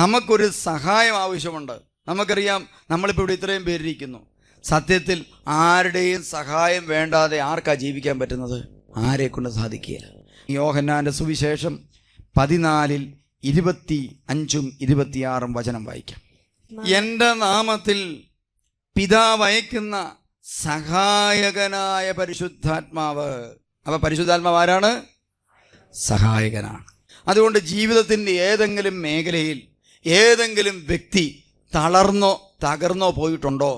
നമുക്കൊരു സഹായം ആവശ്യമുണ്ട് നമുക്കറിയാം നമ്മളിപ്പോൾ ഇവിടെ ഇത്രയും പേരിരിക്കുന്നു സത്യത്തിൽ ആരുടെയും സഹായം വേണ്ടാതെ ആർക്കാ ജീവിക്കാൻ പറ്റുന്നത് ആരെ കൊണ്ട് സാധിക്കുകയില്ല യോഹന്നാൻ്റെ സുവിശേഷം പതിനാലിൽ ഇരുപത്തി അഞ്ചും ഇരുപത്തിയാറും വചനം വായിക്കാം എൻ്റെ നാമത്തിൽ പിതാവ് അയക്കുന്ന സഹായകനായ പരിശുദ്ധാത്മാവ് അപ്പൊ പരിശുദ്ധാത്മാവ് ആരാണ് സഹായകനാണ് അതുകൊണ്ട് ജീവിതത്തിൻ്റെ ഏതെങ്കിലും മേഖലയിൽ ഏതെങ്കിലും വ്യക്തി തളർന്നോ തകർന്നോ പോയിട്ടുണ്ടോ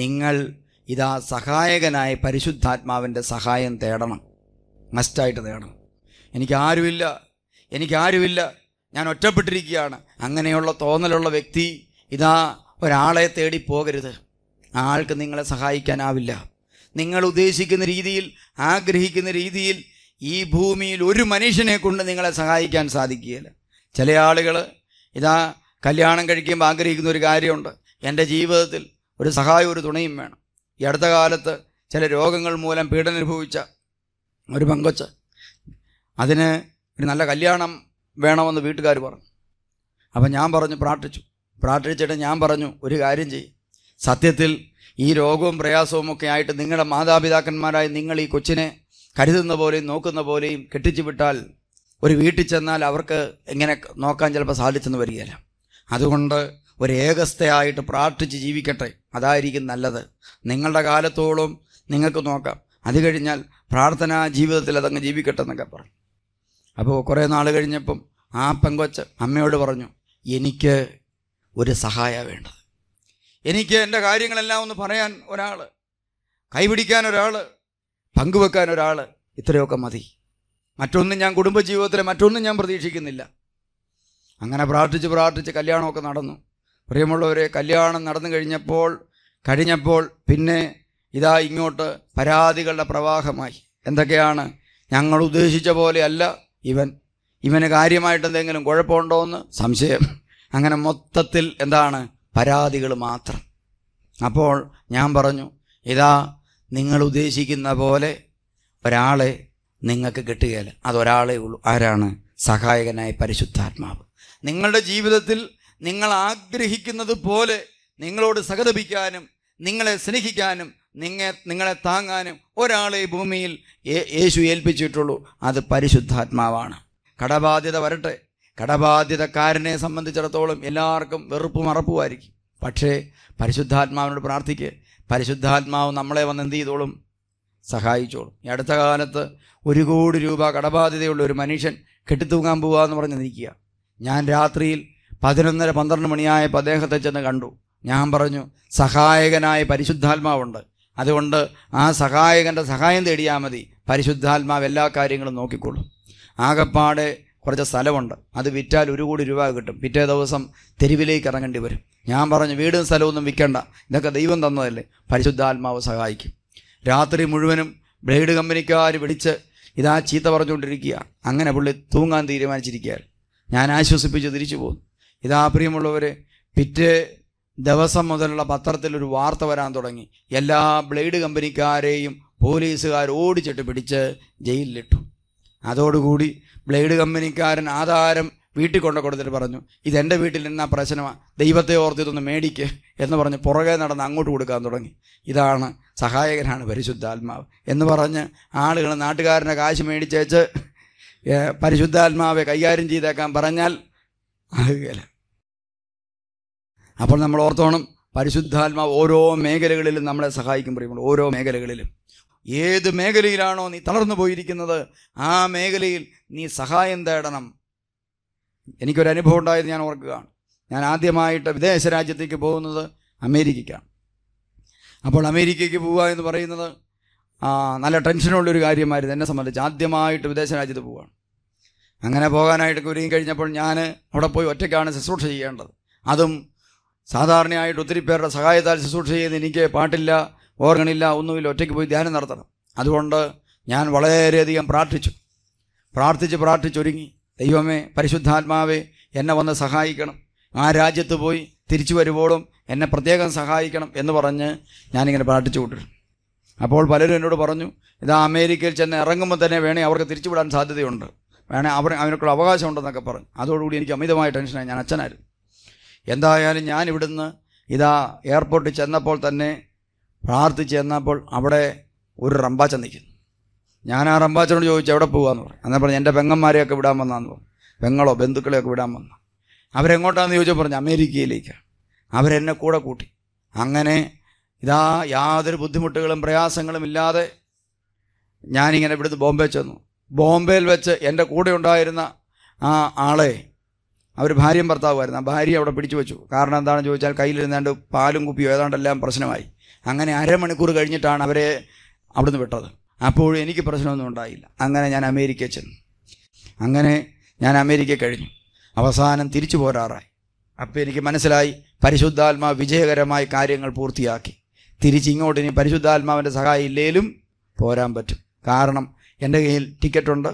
നിങ്ങൾ ഇതാ സഹായകനായ പരിശുദ്ധാത്മാവിൻ്റെ സഹായം തേടണം മസ്റ്റായിട്ട് തേടണം എനിക്കാരുമില്ല എനിക്കാരുമില്ല ഞാൻ ഒറ്റപ്പെട്ടിരിക്കുകയാണ് അങ്ങനെയുള്ള തോന്നലുള്ള വ്യക്തി ഇതാ ഒരാളെ തേടി പോകരുത് ആൾക്ക് നിങ്ങളെ സഹായിക്കാനാവില്ല നിങ്ങൾ ഉദ്ദേശിക്കുന്ന രീതിയിൽ ആഗ്രഹിക്കുന്ന രീതിയിൽ ഈ ഭൂമിയിൽ ഒരു മനുഷ്യനെ കൊണ്ട് നിങ്ങളെ സഹായിക്കാൻ സാധിക്കുകയില്ല ചില ആളുകൾ ഇതാ കല്യാണം കഴിക്കുമ്പോൾ ആഗ്രഹിക്കുന്ന ഒരു കാര്യമുണ്ട് എൻ്റെ ജീവിതത്തിൽ ഒരു സഹായവും ഒരു തുണയും വേണം ഈ അടുത്ത കാലത്ത് ചില രോഗങ്ങൾ മൂലം പീഡനനുഭവിച്ച ഒരു പെങ്കൊച്ച് അതിന് ഒരു നല്ല കല്യാണം വേണമെന്ന് വീട്ടുകാർ പറഞ്ഞു അപ്പം ഞാൻ പറഞ്ഞു പ്രാർത്ഥിച്ചു പ്രാർത്ഥിച്ചിട്ട് ഞാൻ പറഞ്ഞു ഒരു കാര്യം ചെയ്യും സത്യത്തിൽ ഈ രോഗവും പ്രയാസവും ഒക്കെ ആയിട്ട് നിങ്ങളുടെ മാതാപിതാക്കന്മാരായി നിങ്ങൾ ഈ കൊച്ചിനെ കരുതുന്ന പോലെയും നോക്കുന്ന പോലെയും കെട്ടിച്ചു വിട്ടാൽ ഒരു വീട്ടിൽ ചെന്നാൽ അവർക്ക് എങ്ങനെ നോക്കാൻ ചിലപ്പോൾ സാധിച്ചെന്ന് വരികയില്ല അതുകൊണ്ട് ഒരു ഏകസ്ഥയായിട്ട് പ്രാർത്ഥിച്ച് ജീവിക്കട്ടെ അതായിരിക്കും നല്ലത് നിങ്ങളുടെ കാലത്തോളം നിങ്ങൾക്ക് നോക്കാം അത് കഴിഞ്ഞാൽ പ്രാർത്ഥന ജീവിതത്തിൽ അതങ്ങ് ജീവിക്കട്ടെ എന്നൊക്കെ പറഞ്ഞു അപ്പോൾ കുറേ നാൾ കഴിഞ്ഞപ്പം ആ പെങ്കൊച്ച അമ്മയോട് പറഞ്ഞു എനിക്ക് ഒരു സഹായ വേണ്ടത് എനിക്ക് എൻ്റെ കാര്യങ്ങളെല്ലാം ഒന്ന് പറയാൻ ഒരാൾ കൈപിടിക്കാൻ ഒരാൾ പങ്കുവെക്കാൻ ഒരാൾ ഇത്രയൊക്കെ മതി മറ്റൊന്നും ഞാൻ കുടുംബജീവിതത്തിൽ മറ്റൊന്നും ഞാൻ പ്രതീക്ഷിക്കുന്നില്ല അങ്ങനെ പ്രാർത്ഥിച്ച് പ്രാർത്ഥിച്ച് കല്യാണമൊക്കെ നടന്നു പ്രിയമുള്ളവരെ കല്യാണം നടന്നു കഴിഞ്ഞപ്പോൾ കഴിഞ്ഞപ്പോൾ പിന്നെ ഇതാ ഇങ്ങോട്ട് പരാതികളുടെ പ്രവാഹമായി എന്തൊക്കെയാണ് ഞങ്ങൾ ഉദ്ദേശിച്ച പോലെയല്ല ഇവൻ ഇവന് കാര്യമായിട്ട് എന്തെങ്കിലും കുഴപ്പമുണ്ടോ എന്ന് സംശയം അങ്ങനെ മൊത്തത്തിൽ എന്താണ് പരാതികൾ മാത്രം അപ്പോൾ ഞാൻ പറഞ്ഞു ഇതാ നിങ്ങൾ ഉദ്ദേശിക്കുന്ന പോലെ ഒരാളെ നിങ്ങൾക്ക് കിട്ടുകയില്ല അതൊരാളേ ഉള്ളൂ ആരാണ് സഹായകനായ പരിശുദ്ധാത്മാവ് നിങ്ങളുടെ ജീവിതത്തിൽ നിങ്ങൾ ആഗ്രഹിക്കുന്നത് പോലെ നിങ്ങളോട് സഹതപിക്കാനും നിങ്ങളെ സ്നേഹിക്കാനും നിങ്ങെ നിങ്ങളെ താങ്ങാനും ഒരാളെ ഭൂമിയിൽ യേശു ഏൽപ്പിച്ചിട്ടുള്ളൂ അത് പരിശുദ്ധാത്മാവാണ് കടബാധ്യത വരട്ടെ കടബാധ്യതക്കാരനെ സംബന്ധിച്ചിടത്തോളം എല്ലാവർക്കും വെറുപ്പും അറപ്പുമായിരിക്കും പക്ഷേ പരിശുദ്ധാത്മാവിനോട് പ്രാർത്ഥിക്കുക പരിശുദ്ധാത്മാവ് നമ്മളെ വന്ന് എന്ത് ചെയ്തോളും സഹായിച്ചോളും ഈ അടുത്ത കാലത്ത് ഒരു കോടി രൂപ കടബാധ്യതയുള്ള ഒരു മനുഷ്യൻ കെട്ടിത്തൂങ്ങാൻ പോവുക എന്ന് പറഞ്ഞ് നിൽക്കുക ഞാൻ രാത്രിയിൽ പതിനൊന്നര പന്ത്രണ്ട് മണിയായപ്പോൾ അദ്ദേഹത്തെ ചെന്ന് കണ്ടു ഞാൻ പറഞ്ഞു സഹായകനായ പരിശുദ്ധാത്മാവുണ്ട് അതുകൊണ്ട് ആ സഹായകൻ്റെ സഹായം തേടിയാൽ മതി പരിശുദ്ധാത്മാവ് എല്ലാ കാര്യങ്ങളും നോക്കിക്കോളും ആകപ്പാടെ കുറച്ച് സ്ഥലമുണ്ട് അത് വിറ്റാൽ ഒരു കോടി രൂപ കിട്ടും പിറ്റേ ദിവസം തെരുവിലേക്ക് ഇറങ്ങേണ്ടി വരും ഞാൻ പറഞ്ഞു വീടും സ്ഥലമൊന്നും വിൽക്കേണ്ട ഇതൊക്കെ ദൈവം തന്നതല്ലേ പരിശുദ്ധാത്മാവ് സഹായിക്കും രാത്രി മുഴുവനും ബ്ലേഡ് കമ്പനിക്കാർ വിളിച്ച് ഇതാ ചീത്ത പറഞ്ഞുകൊണ്ടിരിക്കുക അങ്ങനെ പുള്ളി തൂങ്ങാൻ തീരുമാനിച്ചിരിക്കുകയാണ് ഞാൻ ആശ്വസിപ്പിച്ച് തിരിച്ചു പോകും ഇതാ പ്രിയമുള്ളവർ പിറ്റേ ദിവസം മുതലുള്ള പത്രത്തിൽ ഒരു വാർത്ത വരാൻ തുടങ്ങി എല്ലാ ബ്ലേഡ് കമ്പനിക്കാരെയും പോലീസുകാർ ഓടിച്ചിട്ട് പിടിച്ച് ജയിലിലിട്ടു അതോടുകൂടി ബ്ലേഡ് കമ്പനിക്കാരൻ ആധാരം വീട്ടിൽ കൊണ്ടു കൊടുത്തിട്ട് പറഞ്ഞു ഇതെൻ്റെ വീട്ടിൽ നിന്നാ പ്രശ്നമാണ് ദൈവത്തെ ഓർത്തിതൊന്ന് മേടിക്ക് എന്ന് പറഞ്ഞ് പുറകെ നടന്ന് അങ്ങോട്ട് കൊടുക്കാൻ തുടങ്ങി ഇതാണ് സഹായകനാണ് പരിശുദ്ധാത്മാവ് എന്ന് പറഞ്ഞ് ആളുകൾ നാട്ടുകാരനെ കാശ് മേടിച്ചേച്ച് പരിശുദ്ധാത്മാവെ കൈകാര്യം ചെയ്തേക്കാൻ പറഞ്ഞാൽ ആകുകയില്ല അപ്പോൾ നമ്മൾ ഓർത്തോണം പരിശുദ്ധാത്മാവ് ഓരോ മേഖലകളിലും നമ്മളെ സഹായിക്കും പറയുമ്പോൾ ഓരോ മേഖലകളിലും ഏത് മേഖലയിലാണോ നീ തളർന്നു പോയിരിക്കുന്നത് ആ മേഖലയിൽ നീ സഹായം തേടണം അനുഭവം ഉണ്ടായത് ഞാൻ ഓർക്കുകയാണ് ഞാൻ ആദ്യമായിട്ട് വിദേശ രാജ്യത്തേക്ക് പോകുന്നത് അമേരിക്കയ്ക്കാണ് അപ്പോൾ അമേരിക്കയ്ക്ക് പോവുക എന്ന് പറയുന്നത് നല്ല ടെൻഷനുള്ളൊരു കാര്യമായിരുന്നു എന്നെ സംബന്ധിച്ച് ആദ്യമായിട്ട് വിദേശ രാജ്യത്ത് പോവുകയാണ് അങ്ങനെ പോകാനായിട്ട് ഒരുങ്ങി കഴിഞ്ഞപ്പോൾ ഞാൻ അവിടെ പോയി ഒറ്റയ്ക്കാണ് ശുശ്രൂഷ ചെയ്യേണ്ടത് അതും സാധാരണയായിട്ട് ഒത്തിരി പേരുടെ സഹായത്താൽ ശുശ്രൂഷ ചെയ്യുന്ന എനിക്ക് പാട്ടില്ല ഓർഗണില്ല ഒന്നുമില്ല ഒറ്റയ്ക്ക് പോയി ധ്യാനം നടത്തണം അതുകൊണ്ട് ഞാൻ വളരെയധികം പ്രാർത്ഥിച്ചു പ്രാർത്ഥിച്ച് പ്രാർത്ഥിച്ചൊരുങ്ങി ദൈവമേ പരിശുദ്ധാത്മാവേ എന്നെ വന്ന് സഹായിക്കണം ആ രാജ്യത്ത് പോയി തിരിച്ചു വരുമ്പോഴും എന്നെ പ്രത്യേകം സഹായിക്കണം എന്ന് പറഞ്ഞ് ഞാനിങ്ങനെ പ്രാർത്ഥിച്ചു വിട്ടിരുന്നു അപ്പോൾ പലരും എന്നോട് പറഞ്ഞു ഇത് അമേരിക്കയിൽ ചെന്ന് ഇറങ്ങുമ്പോൾ തന്നെ വേണേ അവർക്ക് വിടാൻ സാധ്യതയുണ്ട് വേണേ അവർ അവനൊക്കെ അവകാശമുണ്ടെന്നൊക്കെ പറഞ്ഞു അതോടുകൂടി എനിക്ക് അമിതമായ ടെൻഷനായി ഞാൻ അച്ഛനായിരുന്നു എന്തായാലും ഞാൻ ഇവിടുന്ന് ഇതാ എയർപോർട്ടിൽ ചെന്നപ്പോൾ തന്നെ പ്രാർത്ഥിച്ച് ചെന്നപ്പോൾ അവിടെ ഒരു റംബാച്ചൻ നിൽക്കുന്നു ഞാൻ ആ റംബാച്ചനോട് ചോദിച്ചു എവിടെ പോകാമെന്ന് പറഞ്ഞു അന്നേ പറഞ്ഞു എൻ്റെ പെങ്ങന്മാരെയൊക്കെ വിടാൻ വന്നാന്ന് പറഞ്ഞു പെങ്ങളോ ബന്ധുക്കളെയൊക്കെ വിടാൻ വന്നു അവരെങ്ങോട്ടാണെന്ന് ചോദിച്ചാൽ പറഞ്ഞു അമേരിക്കയിലേക്ക് അവരെന്നെ കൂടെ കൂട്ടി അങ്ങനെ ഇതാ യാതൊരു ബുദ്ധിമുട്ടുകളും പ്രയാസങ്ങളും ഇല്ലാതെ ഞാനിങ്ങനെ ഇവിടുന്ന് ബോംബെ ചെന്നു ബോംബെയിൽ വെച്ച് എൻ്റെ കൂടെ ഉണ്ടായിരുന്ന ആ ആളെ അവർ ഭാര്യയും ഭർത്താവുമായിരുന്നു ആ ഭാര്യ അവിടെ പിടിച്ചു വെച്ചു കാരണം എന്താണെന്ന് ചോദിച്ചാൽ കയ്യിലിരുന്നാണ്ട് പാലും കുപ്പിയോ ഏതാണ്ടെല്ലാം പ്രശ്നമായി അങ്ങനെ അരമണിക്കൂർ കഴിഞ്ഞിട്ടാണ് അവരെ അവിടുന്ന് വിട്ടത് അപ്പോഴും എനിക്ക് പ്രശ്നമൊന്നും ഉണ്ടായില്ല അങ്ങനെ ഞാൻ അമേരിക്കയിൽ ചെന്നു അങ്ങനെ ഞാൻ അമേരിക്ക കഴിഞ്ഞു അവസാനം തിരിച്ചു പോരാറായി അപ്പോൾ എനിക്ക് മനസ്സിലായി പരിശുദ്ധാത്മാവ് വിജയകരമായി കാര്യങ്ങൾ പൂർത്തിയാക്കി തിരിച്ചിങ്ങോട്ട് ഇനി പരിശുദ്ധാത്മാവിൻ്റെ സഹായം ഇല്ലേലും പോരാൻ പറ്റും കാരണം എൻ്റെ കയ്യിൽ ടിക്കറ്റുണ്ട്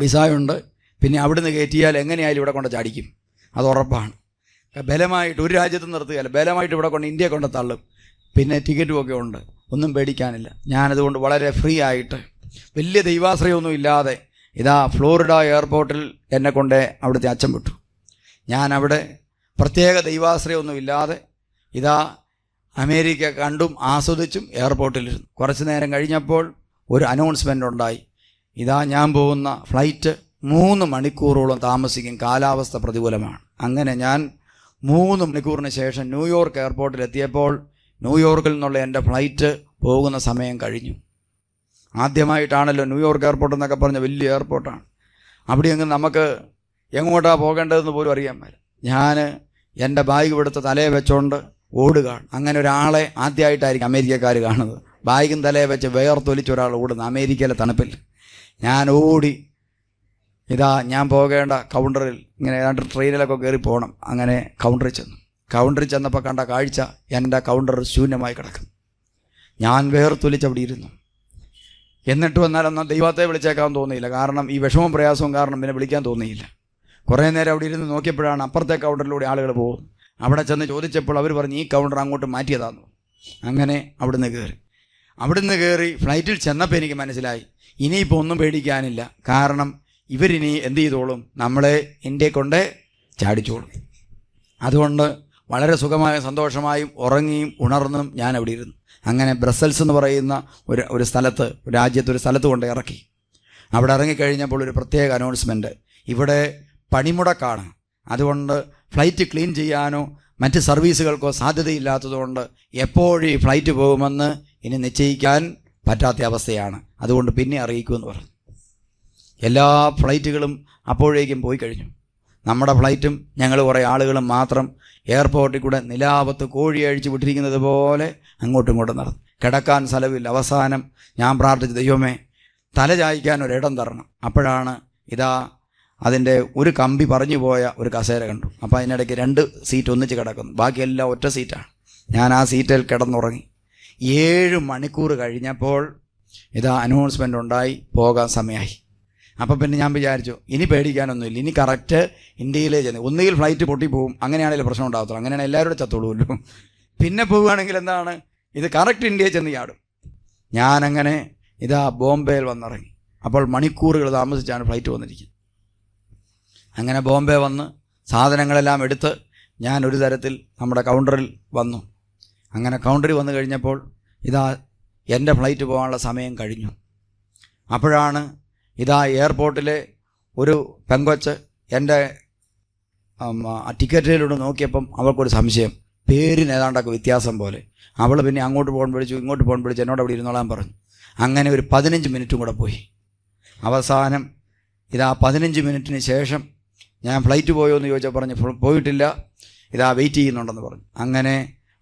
വിസയുണ്ട് പിന്നെ അവിടുന്ന് കയറ്റിയാൽ എങ്ങനെയായാലും ഇവിടെ കൊണ്ട് ചാടിക്കും അത് ഉറപ്പാണ് ബലമായിട്ട് ഒരു രാജ്യത്ത് നിർത്തുകയല്ല ബലമായിട്ട് ഇവിടെ കൊണ്ട് ഇന്ത്യയെ കൊണ്ട് തള്ളും പിന്നെ ടിക്കറ്റും ഒക്കെ ഉണ്ട് ഒന്നും പേടിക്കാനില്ല ഞാനതുകൊണ്ട് വളരെ ഫ്രീ ആയിട്ട് വലിയ ദൈവാശ്രയമൊന്നും ഇല്ലാതെ ഇതാ ഫ്ലോറിഡ എയർപോർട്ടിൽ എന്നെ കൊണ്ട് അവിടുത്തെ അച്ഛൻ വിട്ടു ഞാൻ അവിടെ പ്രത്യേക ദൈവാശ്രയമൊന്നുമില്ലാതെ ഇതാ അമേരിക്ക കണ്ടും ആസ്വദിച്ചും എയർപോർട്ടിലിരുന്നു കുറച്ച് നേരം കഴിഞ്ഞപ്പോൾ ഒരു അനൗൺസ്മെൻ്റ് ഉണ്ടായി ഇതാ ഞാൻ പോകുന്ന ഫ്ലൈറ്റ് മൂന്ന് മണിക്കൂറോളം താമസിക്കും കാലാവസ്ഥ പ്രതികൂലമാണ് അങ്ങനെ ഞാൻ മൂന്ന് മണിക്കൂറിന് ശേഷം ന്യൂയോർക്ക് എയർപോർട്ടിലെത്തിയപ്പോൾ ന്യൂയോർക്കിൽ നിന്നുള്ള എൻ്റെ ഫ്ലൈറ്റ് പോകുന്ന സമയം കഴിഞ്ഞു ആദ്യമായിട്ടാണല്ലോ ന്യൂയോർക്ക് എയർപോർട്ട് എന്നൊക്കെ പറഞ്ഞ വലിയ എയർപോർട്ടാണ് അവിടെ നമുക്ക് എങ്ങോട്ടാണ് പോകേണ്ടതെന്ന് പോലും അറിയാൻ പറ്റും ഞാൻ എൻ്റെ ബാഗ് എടുത്ത് തലയെ വെച്ചോണ്ട് ഓടുകയാണ് അങ്ങനെ ഒരാളെ ആദ്യമായിട്ടായിരിക്കും അമേരിക്കക്കാർ കാണുന്നത് ബാഗും തലയെ വെച്ച് വേർത്തൊലിച്ച് ഒരാൾ ഓടുന്നത് അമേരിക്കയിലെ തണുപ്പിൽ ഞാൻ ഓടി ഇതാ ഞാൻ പോകേണ്ട കൗണ്ടറിൽ ഇങ്ങനെ ഏതാണ്ട് ട്രെയിനിലൊക്കെ കയറി പോകണം അങ്ങനെ കൗണ്ടറിൽ ചെന്നു കൗണ്ടറിൽ ചെന്നപ്പോൾ കണ്ട കാഴ്ച എൻ്റെ കൗണ്ടർ ശൂന്യമായി കിടക്കും ഞാൻ വേർത്തൊലിച്ച് അവിടെ ഇരുന്നു എന്നിട്ട് വന്നാൽ എന്നാൽ ദൈവത്തെ വിളിച്ചേക്കാൻ തോന്നിയില്ല കാരണം ഈ വിഷമവും പ്രയാസവും കാരണം പിന്നെ വിളിക്കാൻ തോന്നിയില്ല കുറേ നേരം അവിടെ ഇരുന്ന് നോക്കിയപ്പോഴാണ് അപ്പുറത്തെ കൗണ്ടറിലൂടെ ആളുകൾ പോകുന്നത് അവിടെ ചെന്ന് ചോദിച്ചപ്പോൾ അവർ പറഞ്ഞു ഈ കൗണ്ടർ അങ്ങോട്ട് മാറ്റിയതാന്നു അങ്ങനെ അവിടുന്ന് കയറി അവിടുന്ന് കയറി ഫ്ലൈറ്റിൽ ചെന്നപ്പോൾ എനിക്ക് മനസ്സിലായി ഇനിയിപ്പോൾ ഒന്നും പേടിക്കാനില്ല കാരണം ഇവരിനി എന്ത് ചെയ്തോളും നമ്മളെ എൻ്റെ കൊണ്ട് ചാടിച്ചോളും അതുകൊണ്ട് വളരെ സുഖമായും സന്തോഷമായും ഉറങ്ങിയും ഉണർന്നും ഞാൻ അവിടെ ഇരുന്നു അങ്ങനെ ബ്രസൽസ് എന്ന് പറയുന്ന ഒരു ഒരു സ്ഥലത്ത് രാജ്യത്ത് ഒരു സ്ഥലത്ത് കൊണ്ട് ഇറക്കി അവിടെ ഇറങ്ങിക്കഴിഞ്ഞപ്പോൾ ഒരു പ്രത്യേക അനൗൺസ്മെൻറ്റ് ഇവിടെ പണിമുടക്കാണ് അതുകൊണ്ട് ഫ്ലൈറ്റ് ക്ലീൻ ചെയ്യാനോ മറ്റ് സർവീസുകൾക്കോ സാധ്യതയില്ലാത്തതുകൊണ്ട് എപ്പോഴും ഈ ഫ്ലൈറ്റ് പോകുമെന്ന് ഇനി നിശ്ചയിക്കാൻ പറ്റാത്ത അവസ്ഥയാണ് അതുകൊണ്ട് പിന്നെ അറിയിക്കുമെന്ന് പറഞ്ഞു എല്ലാ ഫ്ലൈറ്റുകളും അപ്പോഴേക്കും പോയി കഴിഞ്ഞു നമ്മുടെ ഫ്ലൈറ്റും ഞങ്ങൾ കുറേ ആളുകളും മാത്രം എയർപോർട്ടിൽ കൂടെ നിലാപത്ത് കോഴി അഴിച്ചു വിട്ടിരിക്കുന്നത് പോലെ അങ്ങോട്ടും ഇങ്ങോട്ടും നടന്നു കിടക്കാൻ സ്ഥലമില്ല അവസാനം ഞാൻ പ്രാർത്ഥിച്ച ദൈവമേ തല ചായ്ക്കാൻ ഒരിടം തരണം അപ്പോഴാണ് ഇതാ അതിൻ്റെ ഒരു കമ്പി പറഞ്ഞു പോയ ഒരു കസേര കണ്ടു അപ്പോൾ അതിനിടയ്ക്ക് രണ്ട് സീറ്റ് ഒന്നിച്ച് കിടക്കുന്നു ബാക്കിയെല്ലാം ഒറ്റ സീറ്റാണ് ഞാൻ ആ സീറ്റിൽ കിടന്നുറങ്ങി ഏഴ് മണിക്കൂർ കഴിഞ്ഞപ്പോൾ ഇതാ അനൗൺസ്മെൻ്റ് ഉണ്ടായി പോകാൻ സമയമായി അപ്പം പിന്നെ ഞാൻ വിചാരിച്ചു ഇനി പേടിക്കാനൊന്നുമില്ല ഇനി കറക്റ്റ് ഇന്ത്യയിലേ ചെന്ന് ഒന്നുകിൽ ഫ്ലൈറ്റ് പൊട്ടിപ്പോവും അങ്ങനെയാണെങ്കിൽ പ്രശ്നം ഉണ്ടാകത്തുള്ളൂ അങ്ങനെയാണ് എല്ലാവരും ചത്തോളൂല്ലോ പിന്നെ പോവുകയാണെങ്കിൽ എന്താണ് ഇത് കറക്റ്റ് ഇന്ത്യയിൽ ചെന്ന് ചാടും ഞാനങ്ങനെ ഇതാ ബോംബെയിൽ വന്നിറങ്ങി അപ്പോൾ മണിക്കൂറുകൾ താമസിച്ചാണ് ഫ്ലൈറ്റ് വന്നിരിക്കുന്നത് അങ്ങനെ ബോംബെ വന്ന് സാധനങ്ങളെല്ലാം എടുത്ത് ഞാൻ ഒരു തരത്തിൽ നമ്മുടെ കൗണ്ടറിൽ വന്നു അങ്ങനെ കൗണ്ടറിൽ വന്നു കഴിഞ്ഞപ്പോൾ ഇതാ എൻ്റെ ഫ്ലൈറ്റ് പോകാനുള്ള സമയം കഴിഞ്ഞു അപ്പോഴാണ് ഇതാ എയർപോർട്ടിലെ ഒരു പെങ്കൊച്ച് എൻ്റെ ടിക്കറ്റിലൂടെ നോക്കിയപ്പം അവൾക്കൊരു സംശയം പേരിന് ഏതാണ്ടൊക്കെ വ്യത്യാസം പോലെ അവൾ പിന്നെ അങ്ങോട്ട് പോകാൻ വിളിച്ചു ഇങ്ങോട്ട് പോകാൻ വിളിച്ചു എന്നോട് അവിടെ ഇരുന്നോളാൻ പറഞ്ഞു അങ്ങനെ ഒരു പതിനഞ്ച് മിനിറ്റും കൂടെ പോയി അവസാനം ഇതാ പതിനഞ്ച് മിനിറ്റിന് ശേഷം ഞാൻ ഫ്ലൈറ്റ് പോയോ എന്ന് ചോദിച്ചാൽ പറഞ്ഞു പോയിട്ടില്ല ഇതാ വെയിറ്റ് ചെയ്യുന്നുണ്ടെന്ന് പറഞ്ഞു അങ്ങനെ